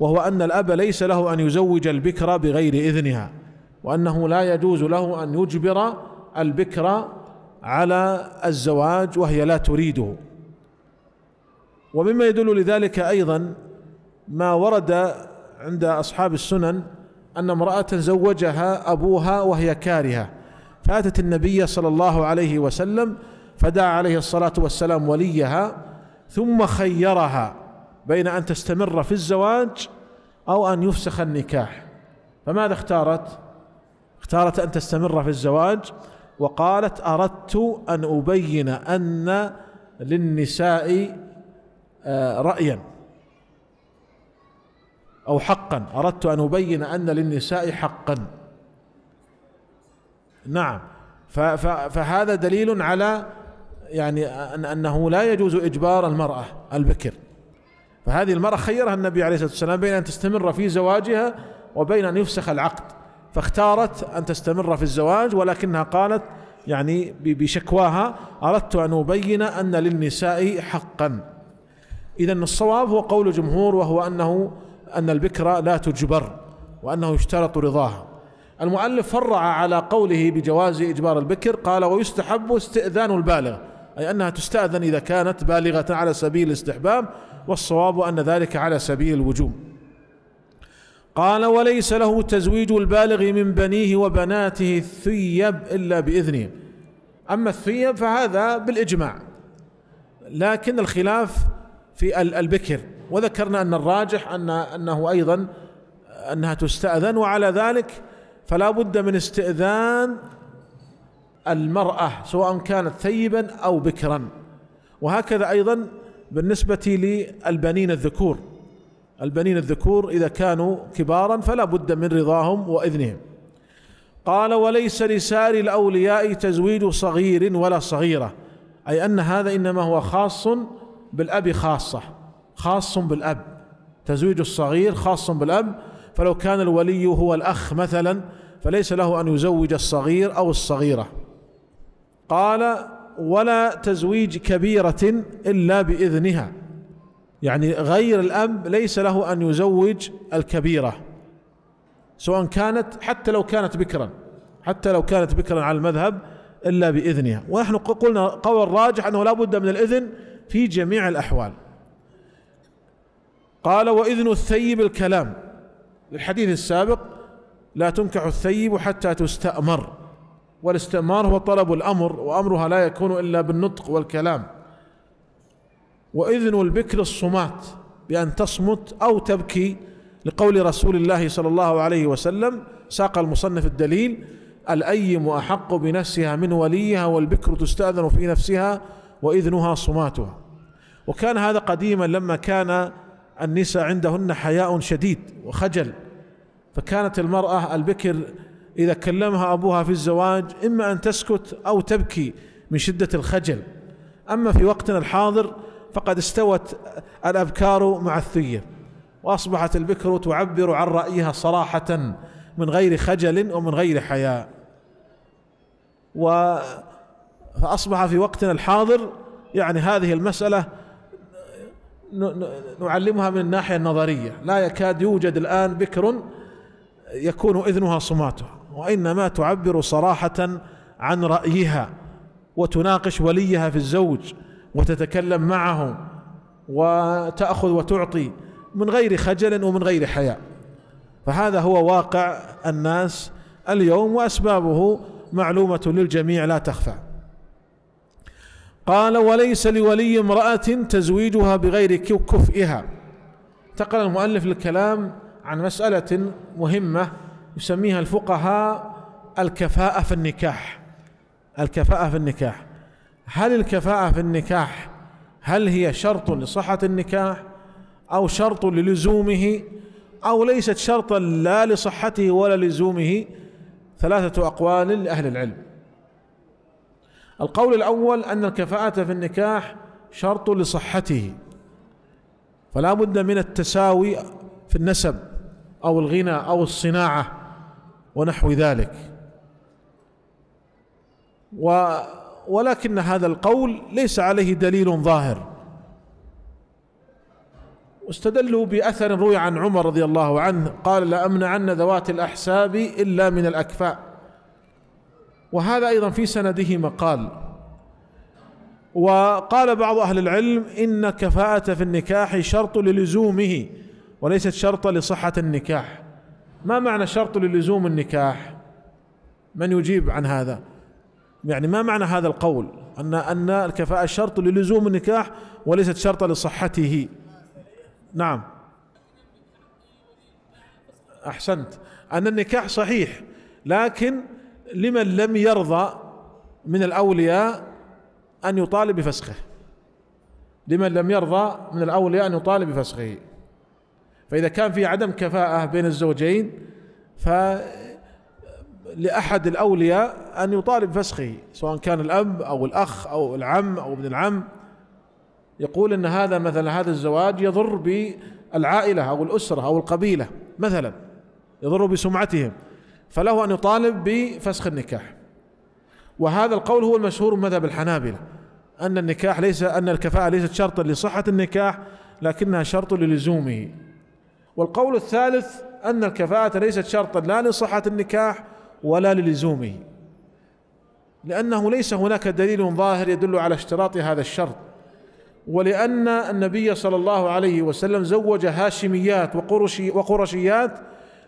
وهو أن الأب ليس له أن يزوج البكر بغير إذنها وأنه لا يجوز له أن يجبر البكر على الزواج وهي لا تريده ومما يدل لذلك أيضا ما ورد عند أصحاب السنن أن امرأة زوجها أبوها وهي كارهة فأتت النبي صلى الله عليه وسلم فدعا عليه الصلاة والسلام وليها ثم خيرها بين أن تستمر في الزواج أو أن يفسخ النكاح فماذا اختارت؟ اختارت أن تستمر في الزواج وقالت أردت أن أبين أن للنساء آه، رأيا أو حقا أردت أن أبين أن للنساء حقا نعم فهذا دليل على يعني أنه لا يجوز إجبار المرأة البكر فهذه المرأة خيرها النبي عليه الصلاة والسلام بين أن تستمر في زواجها وبين أن يفسخ العقد فاختارت أن تستمر في الزواج ولكنها قالت يعني بشكواها أردت أن أبين أن للنساء حقا إذا الصواب هو قول جمهور وهو أنه أن البكرة لا تجبر وأنه يشترط رضاها المؤلف فرع على قوله بجواز إجبار البكر قال ويستحب استئذان البالغ أي أنها تستأذن إذا كانت بالغة على سبيل الاستحباب والصواب أن ذلك على سبيل الوجوب قال وليس له تزويج البالغ من بنيه وبناته الثيب إلا بإذنهم أما الثيب فهذا بالإجماع لكن الخلاف في البكر وذكرنا أن الراجح أن أنه أيضا أنها تستأذن وعلى ذلك فلا بد من استئذان المرأة سواء كانت ثيبا أو بكرا وهكذا أيضا بالنسبة للبنين الذكور البنين الذكور إذا كانوا كبارا فلا بد من رضاهم وإذنهم قال وليس لسائر الأولياء تزويج صغير ولا صغيرة أي أن هذا إنما هو خاص بالأب خاصة خاص بالأب تزويج الصغير خاص بالأب فلو كان الولي هو الأخ مثلا فليس له أن يزوج الصغير أو الصغيرة قال ولا تزويج كبيرة إلا بإذنها يعني غير الأب ليس له أن يزوج الكبيرة سواء كانت حتى لو كانت بكرا حتى لو كانت بكرا على المذهب إلا بإذنها ونحن قلنا قول الراجح أنه لا بد من الإذن في جميع الأحوال قال وإذن الثيب الكلام الحديث السابق لا تنكح الثيب حتى تستأمر والاستئمار هو طلب الأمر وأمرها لا يكون إلا بالنطق والكلام وإذن البكر الصمات بأن تصمت أو تبكي لقول رسول الله صلى الله عليه وسلم ساق المصنف الدليل الأيم أحق بنفسها من وليها والبكر تستأذن في نفسها وإذنها صماتها وكان هذا قديما لما كان النساء عندهن حياء شديد وخجل فكانت المرأة البكر إذا كلمها أبوها في الزواج إما أن تسكت أو تبكي من شدة الخجل أما في وقتنا الحاضر فقد استوت الأبكار مع الثية وأصبحت البكر تعبر عن رأيها صراحة من غير خجل ومن غير حياء و فأصبح في وقتنا الحاضر يعني هذه المسألة نعلمها من الناحية النظرية لا يكاد يوجد الآن بكر يكون إذنها صماته وإنما تعبر صراحة عن رأيها وتناقش وليها في الزوج وتتكلم معه وتأخذ وتعطي من غير خجل ومن غير حياء فهذا هو واقع الناس اليوم وأسبابه معلومة للجميع لا تخفى قال وليس لولي امرأة تزويجها بغير كفئها انتقل المؤلف الكلام عن مسألة مهمة يسميها الفقهاء الكفاءة في النكاح الكفاءة في النكاح هل الكفاءة في النكاح هل هي شرط لصحة النكاح أو شرط للزومه أو ليست شرطا لا لصحته ولا لزومه ثلاثة أقوال لأهل العلم القول الأول أن الكفاءة في النكاح شرط لصحته فلا بد من التساوي في النسب أو الغنى أو الصناعة ونحو ذلك و ولكن هذا القول ليس عليه دليل ظاهر واستدلوا بأثر روي عن عمر رضي الله عنه قال لأمنعن ذوات الأحساب إلا من الأكفاء وهذا أيضا في سنده مقال وقال بعض أهل العلم إن الكفاءة في النكاح شرط للزومه وليست شرط لصحة النكاح ما معنى شرط للزوم النكاح من يجيب عن هذا يعني ما معنى هذا القول أن أن الكفاءة شرط للزوم النكاح وليست شرط لصحته نعم أحسنت أن النكاح صحيح لكن لمن لم يرضى من الأولياء أن يطالب بفسخه لمن لم يرضى من الأولياء أن يطالب بفسخه فإذا كان في عدم كفاءة بين الزوجين ف لأحد الأولياء أن يطالب فسخه سواء كان الأب أو الأخ أو العم أو ابن العم يقول أن هذا مثلا هذا الزواج يضر بالعائلة أو الأسرة أو القبيلة مثلا يضر بسمعتهم فله أن يطالب بفسخ النكاح وهذا القول هو المشهور من مذهب الحنابلة أن النكاح ليس أن الكفاءة ليست شرطا لصحة النكاح لكنها شرط للزومه والقول الثالث أن الكفاءة ليست شرطا لا لصحة النكاح ولا للزومه لأنه ليس هناك دليل ظاهر يدل على اشتراط هذا الشرط ولأن النبي صلى الله عليه وسلم زوج هاشميات وقرشي وقرشيات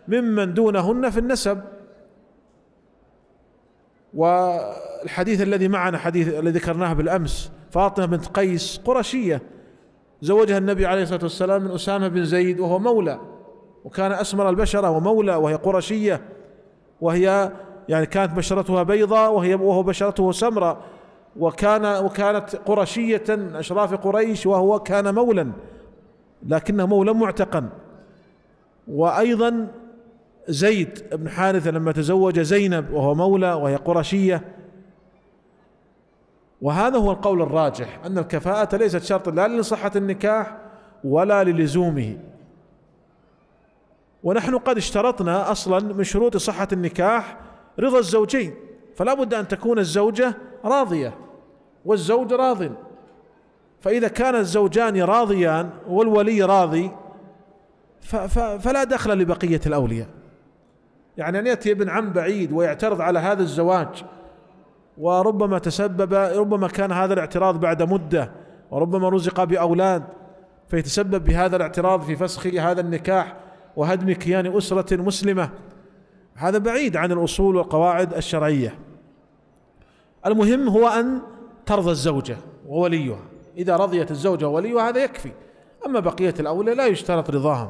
ممن دونهن في النسب والحديث الذي معنا حديث الذي ذكرناه بالامس فاطمه بنت قيس قرشيه زوجها النبي عليه الصلاه والسلام من اسامه بن زيد وهو مولى وكان اسمر البشره ومولى وهي قرشيه وهي يعني كانت بشرتها بيضاء وهي وهو بشرته سمراء وكان وكانت قرشيه من اشراف قريش وهو كان مولا لكنه مولى معتقا وايضا زيد بن حارثة لما تزوج زينب وهو مولى وهي قرشية وهذا هو القول الراجح أن الكفاءة ليست شرطا لا لصحة النكاح ولا للزومه ونحن قد اشترطنا أصلا من شروط صحة النكاح رضا الزوجين فلا بد أن تكون الزوجة راضية والزوج راضٍ فإذا كان الزوجان راضيان والولي راضي فلا دخل لبقية الأولياء يعني أن يأتي ابن عم بعيد ويعترض على هذا الزواج وربما تسبب ربما كان هذا الاعتراض بعد مدة وربما رزق بأولاد فيتسبب بهذا الاعتراض في فسخ هذا النكاح وهدم كيان أسرة مسلمة هذا بعيد عن الأصول والقواعد الشرعية المهم هو أن ترضى الزوجة ووليها إذا رضيت الزوجة ووليها هذا يكفي أما بقية الأولى لا يشترط رضاهم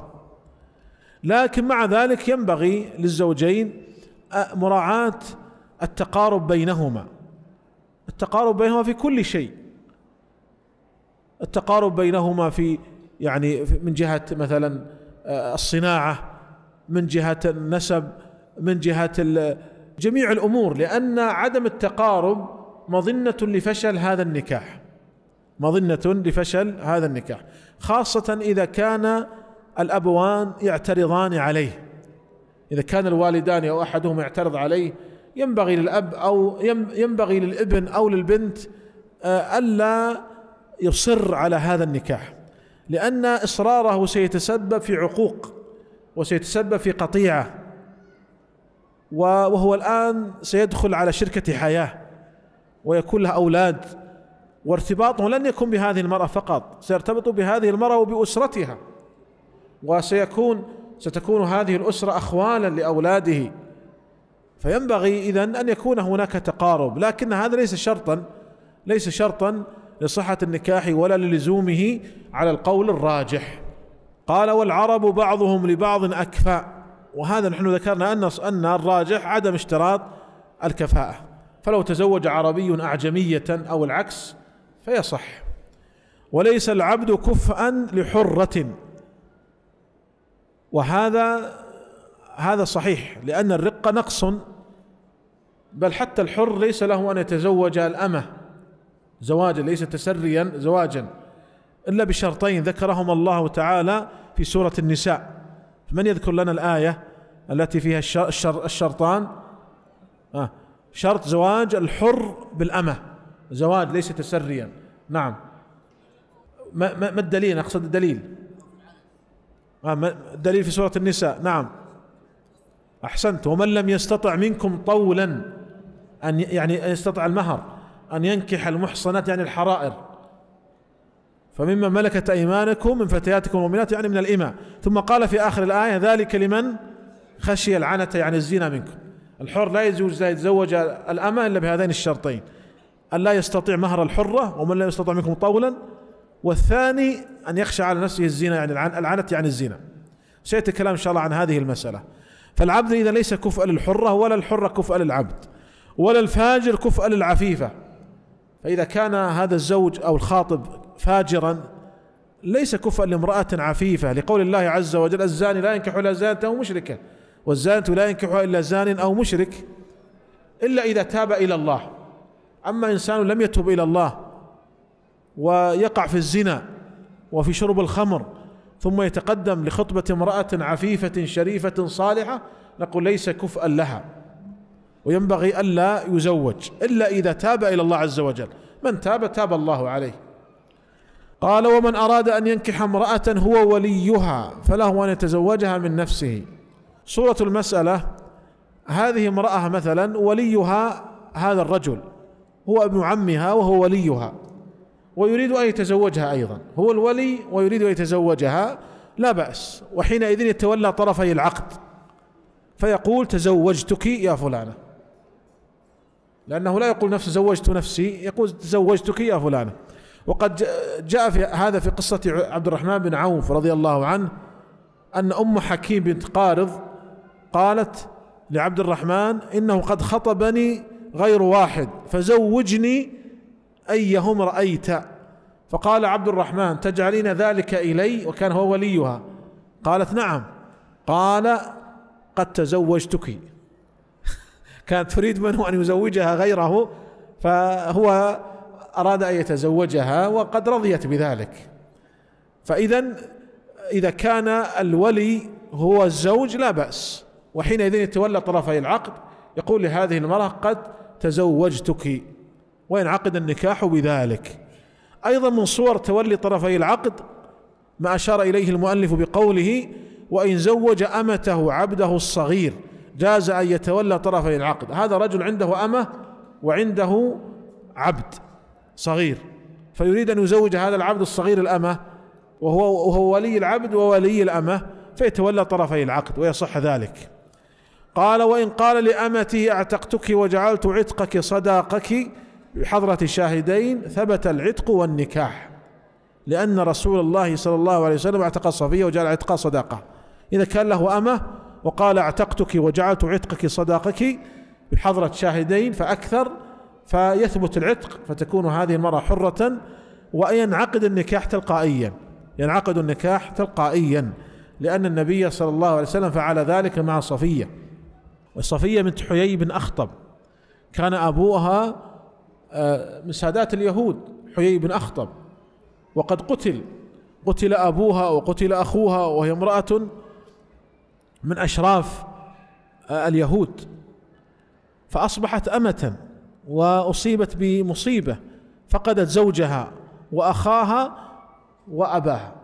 لكن مع ذلك ينبغي للزوجين مراعاة التقارب بينهما التقارب بينهما في كل شيء التقارب بينهما في يعني من جهة مثلا آه، الصناعة من جهة النسب من جهة جميع الأمور لأن عدم التقارب مظنة لفشل هذا النكاح مظنة لفشل هذا النكاح خاصة إذا كان الأبوان يعترضان عليه إذا كان الوالدان أو أحدهما يعترض عليه ينبغي للأب أو ينبغي للابن أو للبنت آه، ألا يصر على هذا النكاح لأن إصراره سيتسبب في عقوق وسيتسبب في قطيعة وهو الآن سيدخل على شركة حياة ويكون له أولاد وارتباطه لن يكون بهذه المرأة فقط سيرتبط بهذه المرأة وبأسرتها وسيكون ستكون هذه الأسرة أخوانا لأولاده فينبغي إذا أن يكون هناك تقارب لكن هذا ليس شرطا ليس شرطا لصحة النكاح ولا للزومه على القول الراجح قال والعرب بعضهم لبعض أكفاء وهذا نحن ذكرنا أن أن الراجح عدم اشتراط الكفاءة فلو تزوج عربي أعجمية أو العكس فيصح وليس العبد كفءا لحرة وهذا هذا صحيح لأن الرقة نقص بل حتى الحر ليس له أن يتزوج الأمة زواجا ليس تسريا زواجا إلا بشرطين ذكرهما الله تعالى في سورة النساء من يذكر لنا الآية التي فيها الشر الشرطان آه، شرط زواج الحر بالأمة زواج ليس تسريا نعم ما, ما الدليل أقصد الدليل آه، دليل في سورة النساء نعم أحسنت ومن لم يستطع منكم طولا أن يعني يستطع المهر أن ينكح المحصنات يعني الحرائر فمما ملكت أيمانكم من فتياتكم المؤمنات يعني من الإماء ثم قال في آخر الآية ذلك لمن خشي العنة يعني الزنا منكم الحر لا يجوز لا يتزوج الأمة إلا بهذين الشرطين أن لا يستطيع مهر الحرة ومن لا يستطيع منكم طولا والثاني أن يخشى على نفسه الزنا يعني العنة يعني الزنا سيأتي الكلام إن شاء الله عن هذه المسألة فالعبد إذا ليس كفء للحرة ولا الحرة كفء للعبد ولا الفاجر كفء للعفيفة فإذا كان هذا الزوج أو الخاطب فاجرا ليس كفء لامرأة عفيفة لقول الله عز وجل الزاني لا ينكح إلا زانة أو مشركة والزانة لا ينكحها إلا زان أو مشرك إلا إذا تاب إلى الله أما إنسان لم يتب إلى الله ويقع في الزنا وفي شرب الخمر ثم يتقدم لخطبة امرأة عفيفة شريفة صالحة نقول ليس كفءا لها وينبغي ألا يزوج إلا إذا تاب إلى الله عز وجل من تاب تاب الله عليه قال ومن أراد أن ينكح امرأة هو وليها فله أن يتزوجها من نفسه صورة المسألة هذه امرأة مثلا وليها هذا الرجل هو ابن عمها وهو وليها ويريد أن يتزوجها أيضا هو الولي ويريد أن يتزوجها لا بأس وحينئذ يتولى طرفي العقد فيقول تزوجتك يا فلانة لأنه لا يقول نفسه زوجت نفسي يقول تزوجتك يا فلانة وقد جاء في هذا في قصة عبد الرحمن بن عوف رضي الله عنه أن أم حكيم بنت قارض قالت لعبد الرحمن إنه قد خطبني غير واحد فزوجني أيهم رأيت فقال عبد الرحمن تجعلين ذلك إلي وكان هو وليها قالت نعم قال قد تزوجتك [LAUGHS] كانت تريد منه أن يزوجها غيره فهو أراد أن يتزوجها وقد رضيت بذلك فإذا إذا كان الولي هو الزوج لا بأس وحينئذ يتولى طرفي العقد يقول لهذه المرأة قد تزوجتك وينعقد النكاح بذلك أيضا من صور تولي طرفي العقد ما أشار إليه المؤلف بقوله وإن زوج أمته عبده الصغير جاز أن يتولى طرفي العقد هذا رجل عنده أمة وعنده عبد صغير فيريد أن يزوج هذا العبد الصغير الأمة وهو, وهو ولي العبد وولي الأمة فيتولى طرفي العقد ويصح ذلك قال وإن قال لأمته أعتقتك وجعلت عتقك صداقك بحضرة شاهدين ثبت العتق والنكاح لأن رسول الله صلى الله عليه وسلم اعتق الصفية وجعل عتقها صداقة إذا كان له أمة وقال اعتقتك وجعلت عتقك صداقك بحضرة شاهدين فأكثر فيثبت العتق فتكون هذه المرأة حرة وينعقد النكاح تلقائيا ينعقد النكاح تلقائيا لأن النبي صلى الله عليه وسلم فعل ذلك مع صفية وصفية بنت حيي بن أخطب كان أبوها آه، من سادات اليهود حيي بن أخطب وقد قتل قتل أبوها وقتل أخوها وهي امرأة من أشراف آه، اليهود فأصبحت أمة وأصيبت بمصيبة فقدت زوجها وأخاها وأباها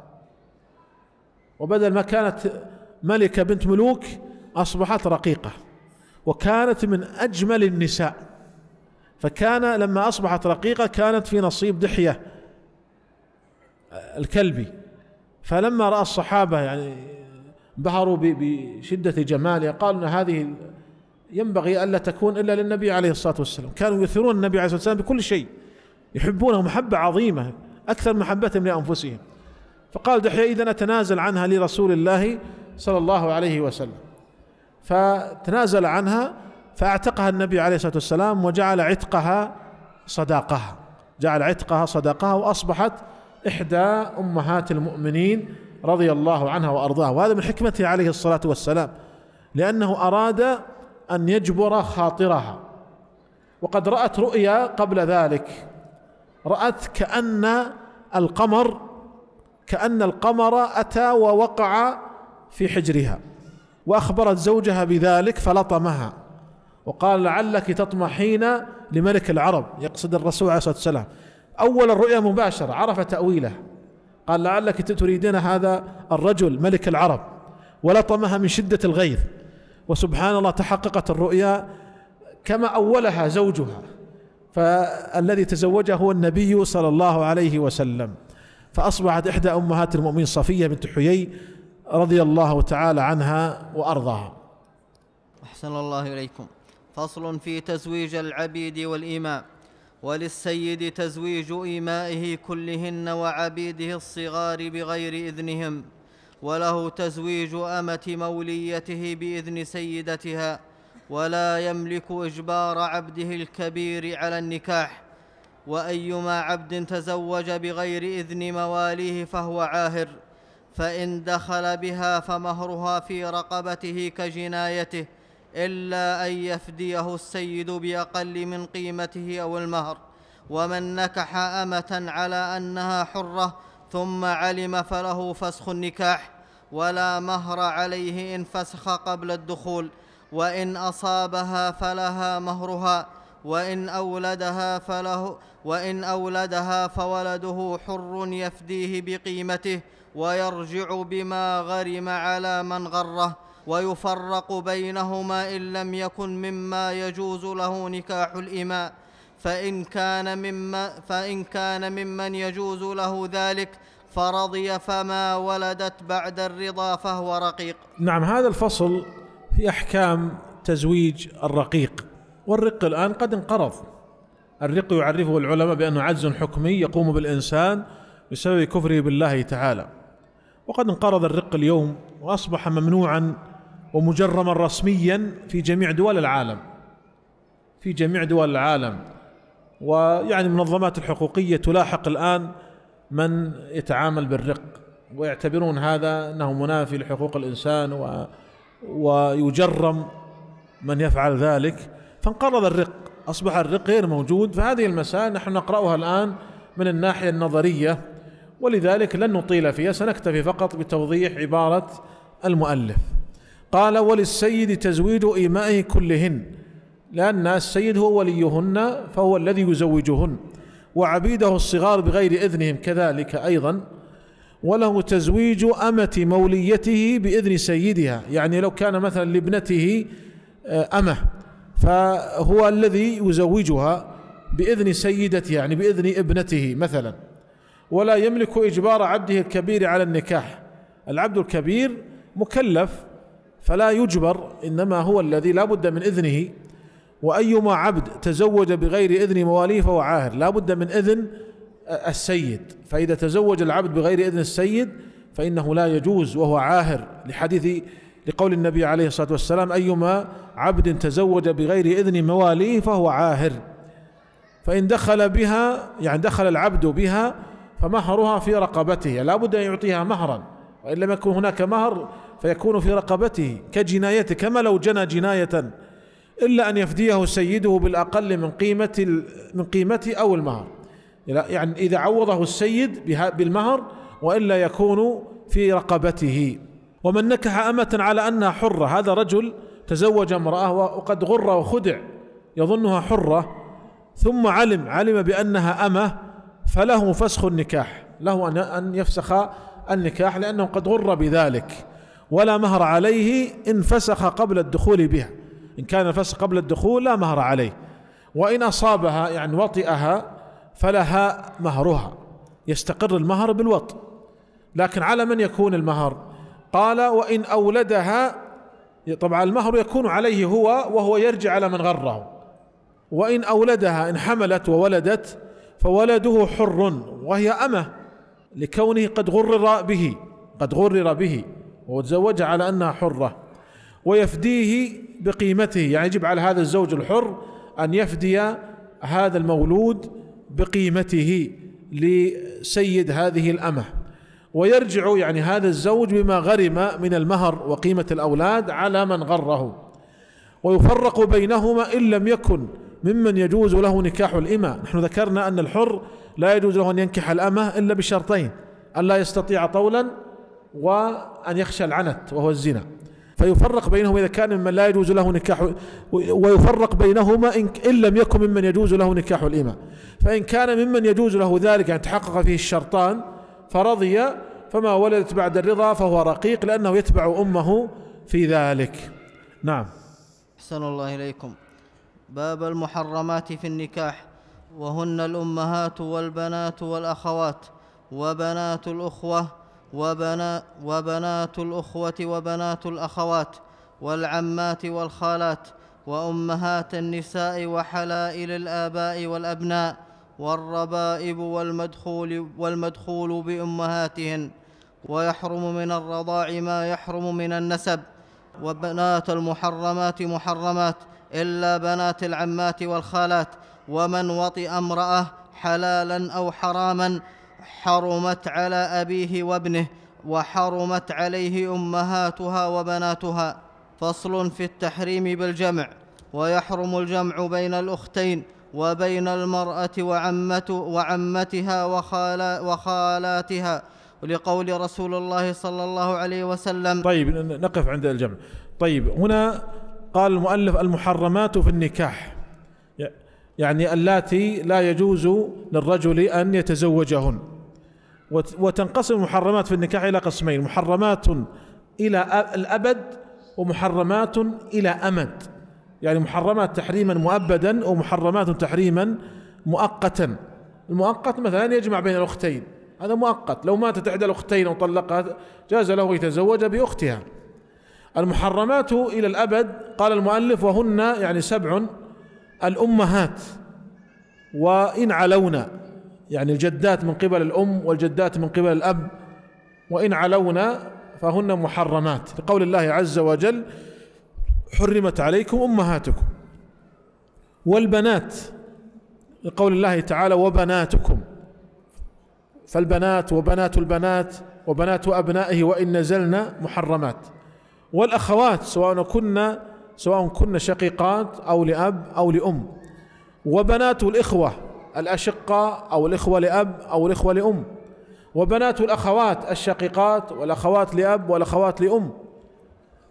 وبدل ما كانت ملكة بنت ملوك أصبحت رقيقة وكانت من أجمل النساء فكان لما أصبحت رقيقة كانت في نصيب دحية الكلبي فلما رأى الصحابة يعني انبهروا بشدة جمالها قالوا هذه ينبغي ألا تكون إلا للنبي عليه الصلاة والسلام كانوا يثيرون النبي عليه الصلاة والسلام بكل شيء يحبونه محبة عظيمة أكثر محبتهم لأنفسهم فقال دحية إذا أتنازل عنها لرسول الله صلى الله عليه وسلم فتنازل عنها فأعتقها النبي عليه الصلاة والسلام وجعل عتقها صداقها جعل عتقها صداقها وأصبحت إحدى أمهات المؤمنين رضي الله عنها وأرضاها وهذا من حكمته عليه الصلاة والسلام لأنه أراد أن يجبر خاطرها وقد رأت رؤيا قبل ذلك رأت كأن القمر كأن القمر أتى ووقع في حجرها وأخبرت زوجها بذلك فلطمها وقال لعلك تطمحين لملك العرب يقصد الرسول عليه الصلاة والسلام أول الرؤيا مباشرة عرف تأويله قال لعلك تريدين هذا الرجل ملك العرب ولطمها من شدة الغيظ وسبحان الله تحققت الرؤيا كما أولها زوجها فالذي تزوجها هو النبي صلى الله عليه وسلم فأصبحت إحدى أمهات المؤمنين صفية بنت حيي رضي الله تعالى عنها وأرضاها أحسن الله إليكم فصل في تزويج العبيد والإماء وللسيد تزويج إمائه كلهن وعبيده الصغار بغير إذنهم وله تزويج أمة موليته بإذن سيدتها ولا يملك إجبار عبده الكبير على النكاح وأيما عبد تزوج بغير إذن مواليه فهو عاهر فإن دخل بها فمهرها في رقبته كجنايته الا ان يفديه السيد باقل من قيمته او المهر ومن نكح امه على انها حره ثم علم فله فسخ النكاح ولا مهر عليه ان فسخ قبل الدخول وان اصابها فلها مهرها وان اولدها فله وان اولدها فولده حر يفديه بقيمته ويرجع بما غرم على من غره ويفرق بينهما ان لم يكن مما يجوز له نكاح الاماء فان كان مما فان كان ممن يجوز له ذلك فرضي فما ولدت بعد الرضا فهو رقيق. نعم هذا الفصل في احكام تزويج الرقيق والرق الان قد انقرض. الرق يعرفه العلماء بانه عجز حكمي يقوم بالانسان بسبب كفره بالله تعالى. وقد انقرض الرق اليوم واصبح ممنوعا ومجرما رسميا في جميع دول العالم في جميع دول العالم ويعني المنظمات الحقوقية تلاحق الآن من يتعامل بالرق ويعتبرون هذا أنه منافي لحقوق الإنسان و ويجرم من يفعل ذلك فانقرض الرق أصبح الرق غير موجود فهذه المسائل نحن نقرأها الآن من الناحية النظرية ولذلك لن نطيل فيها سنكتفي فقط بتوضيح عبارة المؤلف قال وللسيد تزويج إيمائه كلهن لأن السيد هو وليهن فهو الذي يزوجهن وعبيده الصغار بغير إذنهم كذلك أيضا وله تزويج أمة موليته بإذن سيدها يعني لو كان مثلا لابنته آه، أمة فهو الذي يزوجها بإذن سيدته يعني بإذن ابنته مثلا ولا يملك إجبار عبده الكبير على النكاح العبد الكبير مكلف فلا يجبر انما هو الذي لا بد من اذنه وايما عبد تزوج بغير اذن مواليه فهو عاهر لا بد من اذن السيد فاذا تزوج العبد بغير اذن السيد فانه لا يجوز وهو عاهر لحديث لقول النبي عليه الصلاه والسلام ايما عبد تزوج بغير اذن مواليه فهو عاهر فان دخل بها يعني دخل العبد بها فمهرها في رقبته لا بد ان يعطيها مهرا وان لم يكن هناك مهر فيكون في رقبته كجنايته كما لو جنى جناية إلا أن يفديه سيده بالأقل من قيمة من قيمته أو المهر يعني إذا عوضه السيد بالمهر وإلا يكون في رقبته ومن نكح أمة على أنها حرة هذا رجل تزوج امرأة وقد غر وخدع يظنها حرة ثم علم علم بأنها أمة فله فسخ النكاح له أن يفسخ النكاح لأنه قد غر بذلك ولا مهر عليه إن فسخ قبل الدخول بها إن كان الفسخ قبل الدخول لا مهر عليه وإن أصابها يعني وطئها فلها مهرها يستقر المهر بالوط لكن على من يكون المهر قال وإن أولدها طبعا المهر يكون عليه هو وهو يرجع على من غره وإن أولدها إن حملت وولدت فولده حر وهي أمه لكونه قد غرر به قد غرر به وتزوجها على أنها حرة ويفديه بقيمته يعني يجب على هذا الزوج الحر أن يفدي هذا المولود بقيمته لسيد هذه الأمة ويرجع يعني هذا الزوج بما غرم من المهر وقيمة الأولاد على من غره ويفرق بينهما إن لم يكن ممن يجوز له نكاح الإمة نحن ذكرنا أن الحر لا يجوز له أن ينكح الأمة إلا بشرطين أن لا يستطيع طولا وأن يخشى العنت وهو الزنا فيفرق بينهما إذا كان ممن لا يجوز له نكاح ويفرق بينهما إن, إن لم يكن ممن يجوز له نكاح الإيمان فإن كان ممن يجوز له ذلك أن يعني تحقق فيه الشرطان فرضي فما ولدت بعد الرضا فهو رقيق لأنه يتبع أمه في ذلك نعم أحسن الله إليكم باب المحرمات في النكاح وهن الأمهات والبنات والأخوات وبنات الأخوة وبنا وبنات الأخوة وبنات الأخوات والعمات والخالات وأمهات النساء وحلائل الآباء والأبناء والربائب والمدخول والمدخول بأمهاتهن ويحرم من الرضاع ما يحرم من النسب وبنات المحرمات محرمات إلا بنات العمات والخالات ومن وطئ امرأة حلالا أو حراما حرمت على أبيه وابنه وحرمت عليه أمهاتها وبناتها فصل في التحريم بالجمع ويحرم الجمع بين الأختين وبين المرأة وعمت وعمتها وخالا وخالاتها لقول رسول الله صلى الله عليه وسلم طيب نقف عند الجمع طيب هنا قال المؤلف المحرمات في النكاح يعني اللاتي لا يجوز للرجل أن يتزوجهن وتنقسم المحرمات في النكاح إلى قسمين محرمات إلى الأبد ومحرمات إلى أمد يعني محرمات تحريما مؤبدا ومحرمات تحريما مؤقتا المؤقت مثلا يجمع بين الأختين هذا مؤقت لو ماتت إحدى الأختين وطلقها جاز له يتزوج بأختها المحرمات إلى الأبد قال المؤلف وهن يعني سبع الأمهات وإن علونا يعني الجدات من قبل الأم والجدات من قبل الأب وإن علونا فهن محرمات لقول الله عز وجل حرمت عليكم أمهاتكم والبنات لقول الله تعالى وبناتكم فالبنات وبنات البنات وبنات أبنائه وإن نزلنا محرمات والأخوات سواء كنا سواء كن شقيقات أو لأب أو لأم وبنات الإخوة الأشقة أو الإخوة لأب أو الإخوة لأم وبنات الأخوات الشقيقات والأخوات لأب والأخوات لأم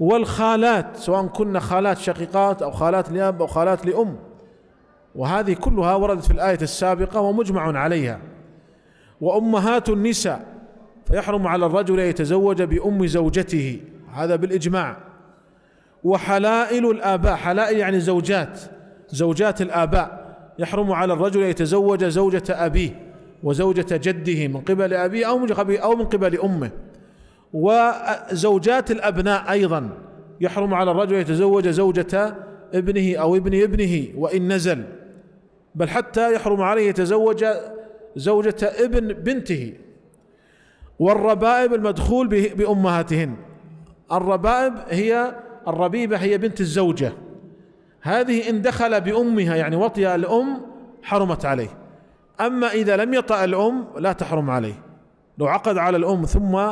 والخالات سواء كن خالات شقيقات أو خالات لأب أو خالات لأم وهذه كلها وردت في الآية السابقة ومجمع عليها وأمهات النساء فيحرم على الرجل أن يتزوج بأم زوجته هذا بالإجماع وحلائل الآباء حلائل يعني زوجات زوجات الآباء يحرم على الرجل أن يتزوج زوجة أبيه وزوجة جده من قبل أبيه أو من قبل أو من قبل أمه وزوجات الأبناء أيضا يحرم على الرجل أن يتزوج زوجة ابنه أو ابن ابنه وإن نزل بل حتى يحرم عليه يتزوج زوجة ابن بنته والربائب المدخول بأمهاتهن الربائب هي الربيبة هي بنت الزوجة هذه إن دخل بأمها يعني وطئ الأم حرمت عليه أما إذا لم يطأ الأم لا تحرم عليه لو عقد على الأم ثم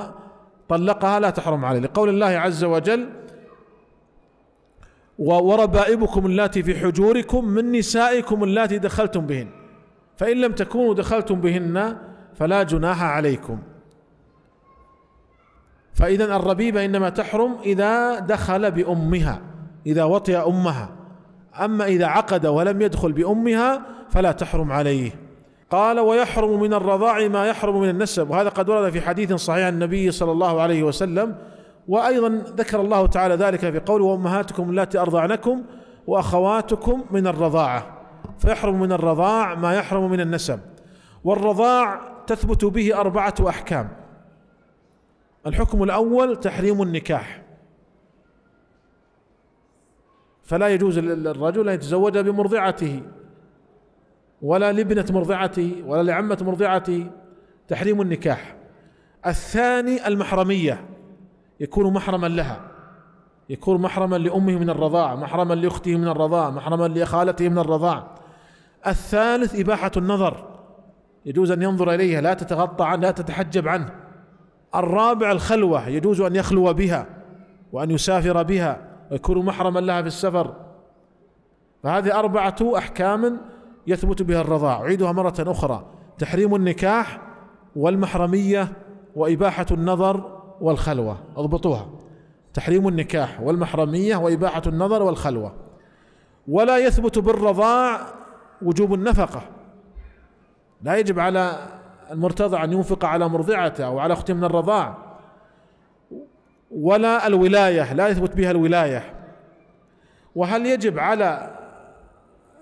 طلقها لا تحرم عليه لقول الله عز وجل وربائبكم اللاتي في حجوركم من نسائكم اللاتي دخلتم بهن فإن لم تكونوا دخلتم بهن فلا جناح عليكم فإذا الربيبة إنما تحرم إذا دخل بأمها إذا وطئ أمها أما إذا عقد ولم يدخل بأمها فلا تحرم عليه قال ويحرم من الرضاع ما يحرم من النسب وهذا قد ورد في حديث صحيح النبي صلى الله عليه وسلم وأيضا ذكر الله تعالى ذلك في قوله وأمهاتكم اللاتي أرضعنكم وأخواتكم من الرضاعة فيحرم من الرضاع ما يحرم من النسب والرضاع تثبت به أربعة أحكام الحكم الأول تحريم النكاح فلا يجوز للرجل أن يتزوج بمرضعته ولا لابنة مرضعته ولا لعمة مرضعته تحريم النكاح الثاني المحرمية يكون محرما لها يكون محرما لأمه من الرضاعة محرما لأخته من الرضاعة محرما لخالته من الرضاعة الثالث إباحة النظر يجوز أن ينظر إليها لا تتغطى عنه لا تتحجب عنه الرابع الخلوة يجوز أن يخلو بها وأن يسافر بها ويكون محرما لها في السفر فهذه أربعة أحكام يثبت بها الرضاع أعيدها مرة أخرى تحريم النكاح والمحرمية وإباحة النظر والخلوة اضبطوها تحريم النكاح والمحرمية وإباحة النظر والخلوة ولا يثبت بالرضاع وجوب النفقة لا يجب على المرتضع أن ينفق على مرضعته أو على أخته من الرضاع ولا الولاية لا يثبت بها الولاية وهل يجب على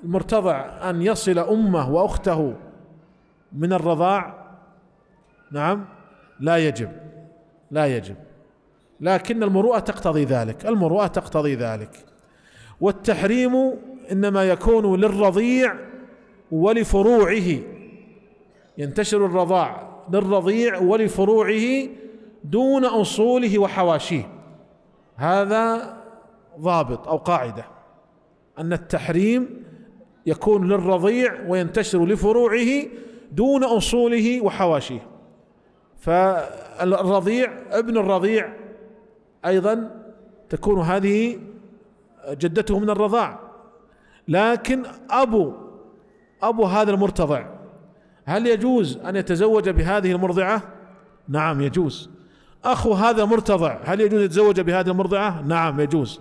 المرتضع أن يصل أمه وأخته من الرضاع نعم لا يجب لا يجب لكن المروءة تقتضي ذلك المروءة تقتضي ذلك والتحريم إنما يكون للرضيع ولفروعه ينتشر الرضاع للرضيع ولفروعه دون أصوله وحواشيه هذا ضابط أو قاعدة أن التحريم يكون للرضيع وينتشر لفروعه دون أصوله وحواشيه فالرضيع ابن الرضيع أيضا تكون هذه جدته من الرضاع لكن أبو أبو هذا المرتضع هل يجوز أن يتزوج بهذه المرضعة؟ نعم يجوز أخو هذا مرتضع هل يجوز يتزوج بهذه المرضعة؟ نعم يجوز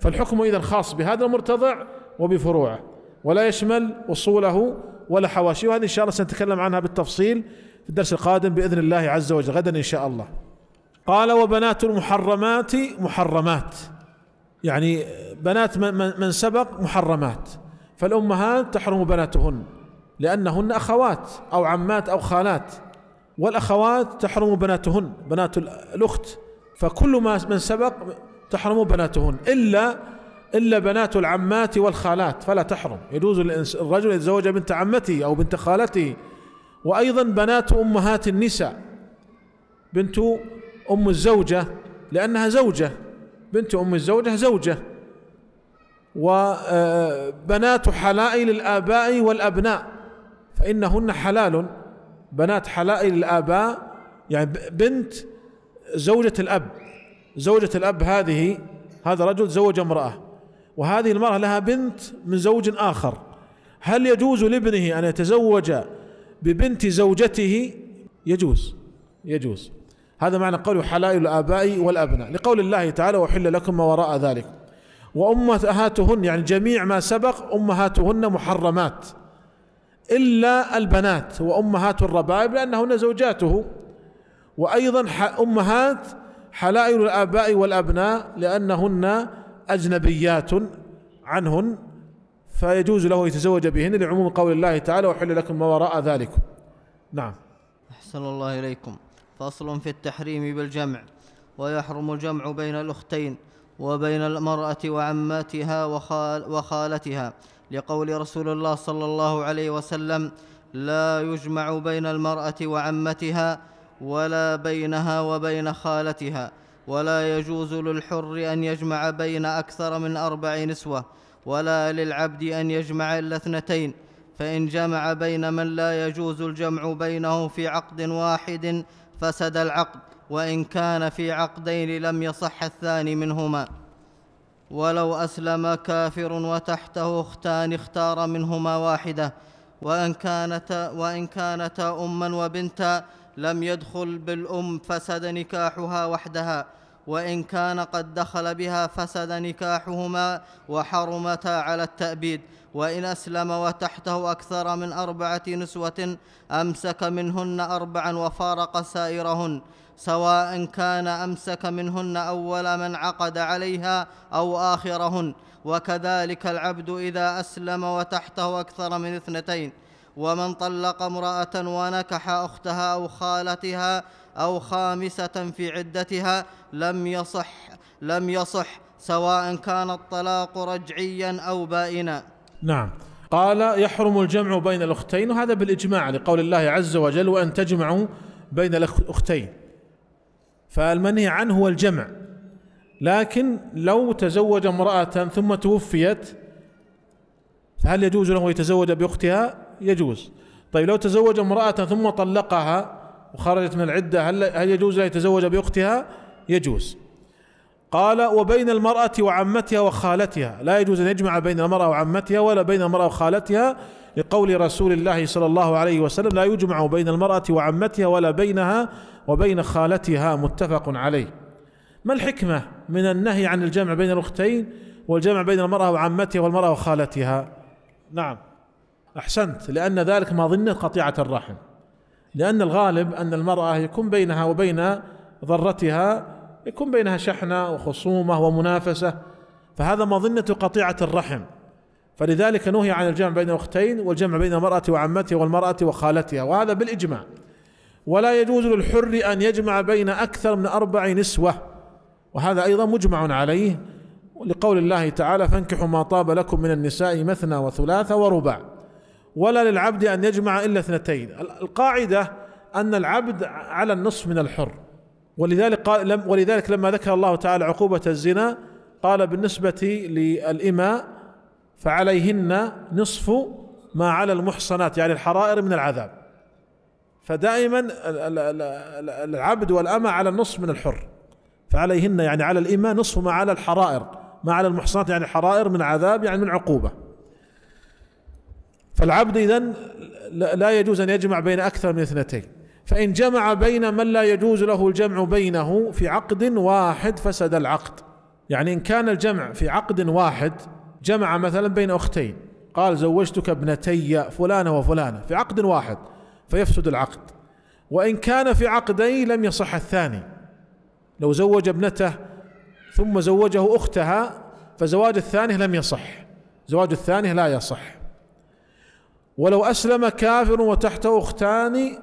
فالحكم إذا خاص بهذا المرتضع وبفروعه ولا يشمل أصوله ولا حواشيه وهذه إن شاء الله سنتكلم عنها بالتفصيل في الدرس القادم بإذن الله عز وجل غدا إن شاء الله قال وبنات المحرمات محرمات يعني بنات من سبق محرمات فالأمهات تحرم بناتهن لأنهن أخوات أو عمات أو خالات والأخوات تحرم بناتهن بنات الأخت فكل ما من سبق تحرم بناتهن إلا إلا بنات العمات والخالات فلا تحرم يجوز الرجل يتزوج بنت عمته أو بنت خالته وأيضا بنات أمهات النساء بنت أم الزوجة لأنها زوجة بنت أم الزوجة زوجة وبنات آه، حلائل الآباء والأبناء فإنهن حلال بنات حلائل الآباء يعني بنت زوجة الأب زوجة الأب هذه هذا رجل زوج امرأة وهذه المرأة لها بنت من زوج آخر هل يجوز لابنه أن يتزوج ببنت زوجته يجوز يجوز هذا معنى قول حلائل الآباء والأبناء لقول الله تعالى وحل لكم ما وراء ذلك وأمهاتهن يعني جميع ما سبق أمهاتهن محرمات إلا البنات وأمهات الربائب لأنهن زوجاته وأيضا أمهات حلائل الآباء والأبناء لأنهن أجنبيات عنهن فيجوز له يتزوج بهن لعموم قول الله تعالى وحل لكم ما وراء ذلك نعم أحسن الله إليكم فصل في التحريم بالجمع ويحرم الجمع بين الأختين وبين المرأة وعماتها وخال وخالتها لقول رسول الله صلى الله عليه وسلم لا يجمع بين المراه وعمتها ولا بينها وبين خالتها ولا يجوز للحر ان يجمع بين اكثر من اربع نسوه ولا للعبد ان يجمع الا اثنتين فان جمع بين من لا يجوز الجمع بينه في عقد واحد فسد العقد وان كان في عقدين لم يصح الثاني منهما ولو اسلم كافر وتحته اختان اختار منهما واحده وان كانتا وان كانتا اما وبنتا لم يدخل بالام فسد نكاحها وحدها وان كان قد دخل بها فسد نكاحهما وحرمتا على التابيد وان اسلم وتحته اكثر من اربعه نسوه امسك منهن اربعا وفارق سائرهن سواء كان امسك منهن اول من عقد عليها او اخرهن وكذلك العبد اذا اسلم وتحته اكثر من اثنتين ومن طلق امراه ونكح اختها او خالتها او خامسه في عدتها لم يصح لم يصح سواء كان الطلاق رجعيا او بائنا نعم قال يحرم الجمع بين الاختين وهذا بالاجماع لقول الله عز وجل وان تجمعوا بين الاختين فالمنهي عنه هو الجمع لكن لو تزوج امرأة ثم توفيت فهل يجوز له يتزوج بأختها يجوز طيب لو تزوج امرأة ثم طلقها وخرجت من العدة هل, هل يجوز له يتزوج بأختها يجوز قال وبين المرأة وعمتها وخالتها لا يجوز أن يجمع بين المرأة وعمتها ولا بين المرأة وخالتها لقول رسول الله صلى الله عليه وسلم لا يجمع بين المرأة وعمتها ولا بينها وبين خالتها متفق عليه ما الحكمة من النهي عن الجمع بين الأختين والجمع بين المرأة وعمتها والمرأة وخالتها نعم أحسنت لأن ذلك ما ظنه قطيعة الرحم لأن الغالب أن المرأة يكون بينها وبين ضرتها يكون بينها شحنة وخصومة ومنافسة فهذا ما ظنة قطيعة الرحم فلذلك نهي عن الجمع بين الاختين والجمع بين المرأة وعمتها والمرأة وخالتها وهذا بالإجماع ولا يجوز للحر أن يجمع بين أكثر من أربع نسوة وهذا أيضا مجمع عليه لقول الله تعالى فانكحوا ما طاب لكم من النساء مثنى وثلاث ورباع ولا للعبد أن يجمع إلا اثنتين القاعدة أن العبد على النصف من الحر ولذلك, قال ولذلك لما ذكر الله تعالى عقوبة الزنا قال بالنسبة للإماء فعليهن نصف ما على المحصنات يعني الحرائر من العذاب فدائما العبد والأمة على النصف من الحر فعليهن يعني على الإمة نصف ما على الحرائر ما على المحصنات يعني الحرائر من عذاب يعني من عقوبة فالعبد إذن لا يجوز أن يجمع بين أكثر من اثنتين فإن جمع بين من لا يجوز له الجمع بينه في عقد واحد فسد العقد يعني إن كان الجمع في عقد واحد جمع مثلا بين أختين قال زوجتك ابنتي فلانة وفلانة في عقد واحد فيفسد العقد وإن كان في عقدين لم يصح الثاني لو زوج ابنته ثم زوجه أختها فزواج الثاني لم يصح زواج الثاني لا يصح ولو أسلم كافر وتحته أختان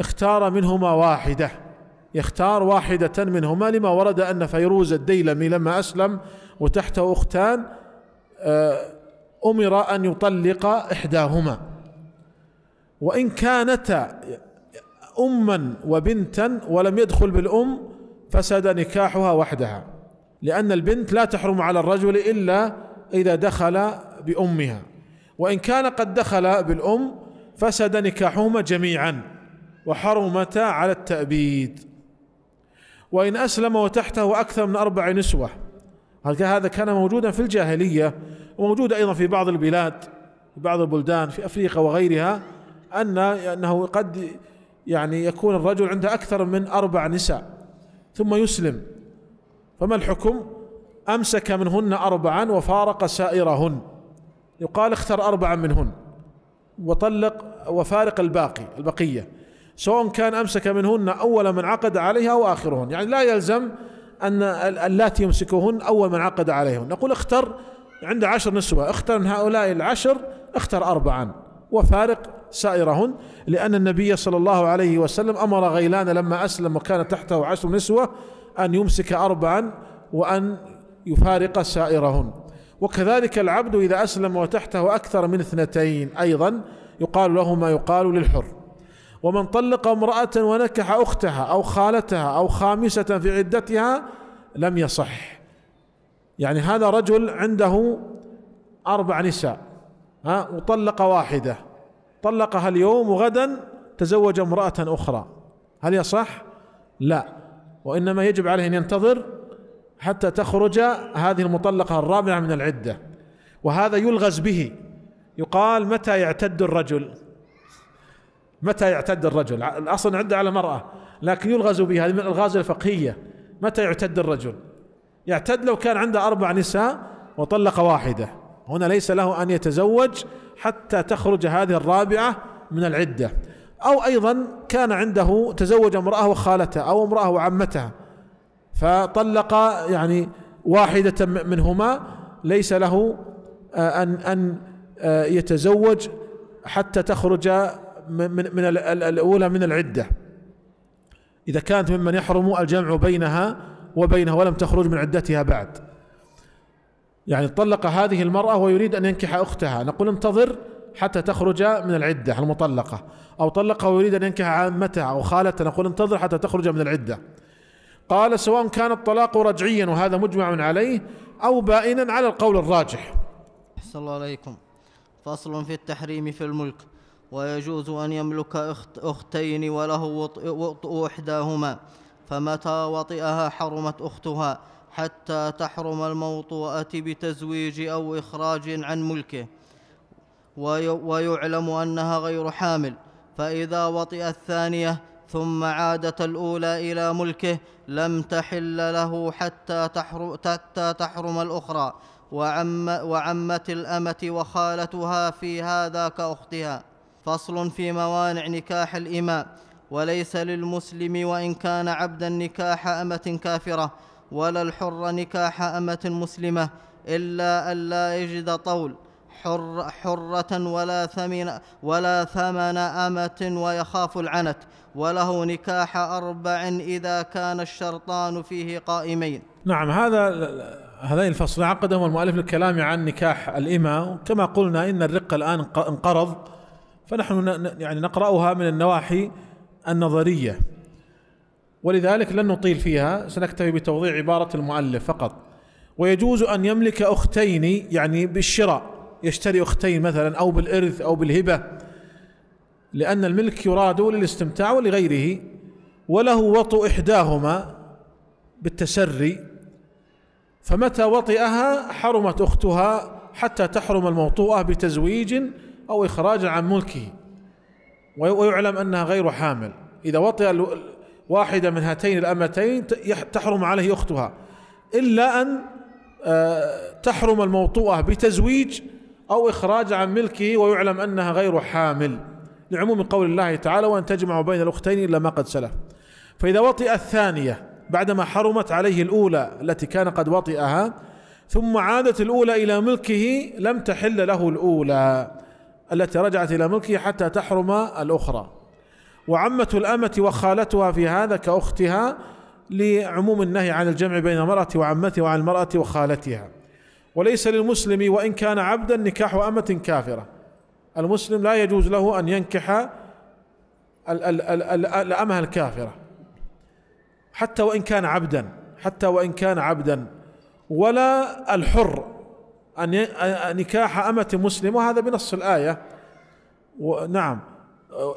اختار منهما واحدة يختار واحدة منهما لما ورد أن فيروز الديلمي لما أسلم وتحته أختان آه، أمر أن يطلق إحداهما وإن كانتا أما وبنتا ولم يدخل بالأم فسد نكاحها وحدها لأن البنت لا تحرم على الرجل إلا إذا دخل بأمها وإن كان قد دخل بالأم فسد نكاحهما جميعا وحرمتا على التأبيد وإن أسلم وتحته أكثر من أربع نسوة قال هذا كان موجودا في الجاهلية وموجود أيضا في بعض البلاد في بعض البلدان في أفريقيا وغيرها أن أنه قد يعني يكون الرجل عنده أكثر من أربع نساء ثم يسلم فما الحكم أمسك منهن أربعا وفارق سائرهن يقال اختر أربعا منهن وطلق وفارق الباقي البقية سواء كان أمسك منهن أول من عقد عليها أو آخرهن يعني لا يلزم أن اللاتي يمسكوهن أول من عقد عليهن نقول اختر عند عشر نسوة اختر من هؤلاء العشر اختر أربعا وفارق سائرهن لأن النبي صلى الله عليه وسلم أمر غيلان لما أسلم وكان تحته عشر نسوة أن يمسك أربعا وأن يفارق سائرهن وكذلك العبد إذا أسلم وتحته أكثر من اثنتين أيضا يقال له ما يقال للحر ومن طلق امرأة ونكح أختها أو خالتها أو خامسة في عدتها لم يصح يعني هذا رجل عنده أربع نساء ها وطلق واحدة طلقها اليوم وغدا تزوج امرأة أخرى هل يصح؟ لا وإنما يجب عليه أن ينتظر حتى تخرج هذه المطلقة الرابعة من العدة وهذا يلغز به يقال متى يعتد الرجل متى يعتد الرجل الأصل عنده على المرأة لكن يلغز بها هذه من الألغاز الفقهية متى يعتد الرجل يعتد لو كان عنده أربع نساء وطلق واحدة هنا ليس له أن يتزوج حتى تخرج هذه الرابعة من العدة أو أيضا كان عنده تزوج امرأة وخالتها أو امرأة وعمتها فطلق يعني واحدة منهما ليس له آه، أن أن آه، يتزوج حتى تخرج من, من الأولى من العدة إذا كانت ممن يحرم الجمع بينها وبينها ولم تخرج من عدتها بعد يعني طلق هذه المرأة ويريد أن ينكح أختها نقول انتظر حتى تخرج من العدة المطلقة أو طلقها ويريد أن ينكح عمتها أو خالتها نقول انتظر حتى تخرج من العدة قال سواء كان الطلاق رجعيا وهذا مجمع عليه أو بائنا على القول الراجح أحسن الله عليكم فصل في التحريم في الملك ويجوز أن يملك أختين وله وطء إحداهما فمتى وطئها حرمت أختها حتى تحرم الموطوءة بتزويج أو إخراج عن ملكه ويعلم أنها غير حامل فإذا وطئ الثانية ثم عادت الأولى إلى ملكه لم تحل له حتى تحرم, حتى تحرم الأخرى وعمت الأمة وخالتها في هذا كأختها فصل في موانع نكاح الإماء وليس للمسلم وإن كان عبدا نكاح أمة كافرة ولا الحر نكاح أمة مسلمة إلا أن لا يجد طول حر حرة ولا ثمن ولا ثمن أمة ويخاف العنت وله نكاح أربع إذا كان الشرطان فيه قائمين. نعم هذا هذين الفصل عقدهم المؤلف الكلام عن نكاح الإماء كما قلنا إن الرق الآن انقرض فنحن يعني نقرأها من النواحي النظرية ولذلك لن نطيل فيها سنكتفي بتوضيح عبارة المؤلف فقط ويجوز أن يملك أختين يعني بالشراء يشتري أختين مثلا أو بالإرث أو بالهبة لأن الملك يراد للاستمتاع ولغيره وله وطئ إحداهما بالتسري فمتى وطئها حرمت أختها حتى تحرم الموطوءة بتزويج أو إخراجا عن ملكه ويعلم أنها غير حامل إذا وطئ واحدة من هاتين الأمتين تحرم عليه أختها إلا أن آه، تحرم الموطوءة بتزويج أو إخراج عن ملكه ويعلم أنها غير حامل لعموم قول الله تعالى وأن تجمع بين الأختين إلا ما قد سلف فإذا وطئ الثانية بعدما حرمت عليه الأولى التي كان قد وطئها ثم عادت الأولى إلى ملكه لم تحل له الأولى التي رجعت إلى ملكه حتى تحرم الأخرى وعمة الأمة وخالتها في هذا كأختها لعموم النهي عن الجمع بين المرأة وعمتها وعن المرأة وخالتها وليس للمسلم وإن كان عبدا نكاح أمة كافرة المسلم لا يجوز له أن ينكح الأمة الكافرة حتى وإن كان عبدا حتى وإن كان عبدا ولا الحر أن نكاح أمة مسلم وهذا بنص الآية نعم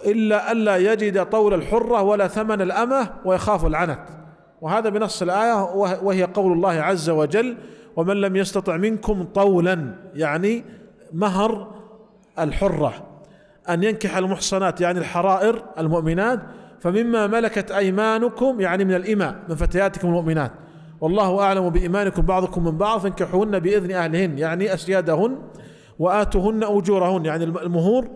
إلا ألا يجد طول الحرة ولا ثمن الأمة ويخاف العنت وهذا بنص الآية وهي قول الله عز وجل ومن لم يستطع منكم طولا يعني مهر الحرة أن ينكح المحصنات يعني الحرائر المؤمنات فمما ملكت أيمانكم يعني من الإماء من فتياتكم المؤمنات والله أعلم بإيمانكم بعضكم من بعض فانكحوهن بإذن أهلهن يعني أسيادهن وآتوهن أجورهن يعني المهور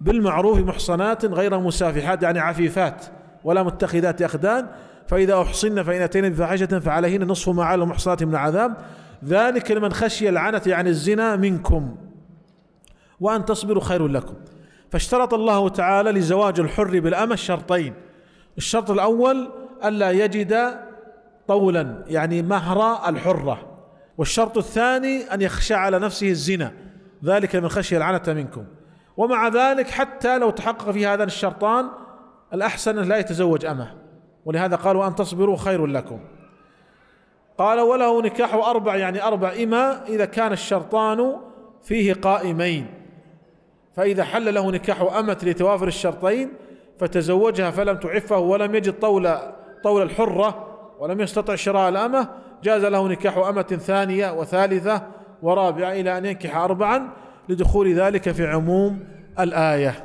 بالمعروف محصنات غير مسافحات يعني عفيفات ولا متخذات أخدان فإذا أحصن فإن أتينا بفاحشة فعليهن نصف ما على المحصنات من العذاب ذلك لمن خشي العنة يعني الزنا منكم وأن تصبروا خير لكم فاشترط الله تعالى لزواج الحر بالأمة شرطين الشرط الأول ألا يجد طولا يعني مهر الحرة والشرط الثاني أن يخشى على نفسه الزنا ذلك من خشية العنة منكم ومع ذلك حتى لو تحقق في هذان الشرطان الأحسن أن لا يتزوج أمه ولهذا قالوا أن تصبروا خير لكم قال وله نكاح أربع يعني أربع إما إذا كان الشرطان فيه قائمين فإذا حل له نكاح أمة لتوافر الشرطين فتزوجها فلم تعفه ولم يجد طول طول الحرة ولم يستطع شراء الأمة جاز له نكاح أمة ثانية وثالثة ورابعة إلى أن ينكح أربعا لدخول ذلك في عموم الآية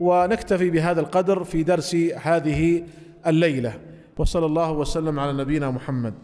ونكتفي بهذا القدر في درس هذه الليلة وصلى الله وسلم على نبينا محمد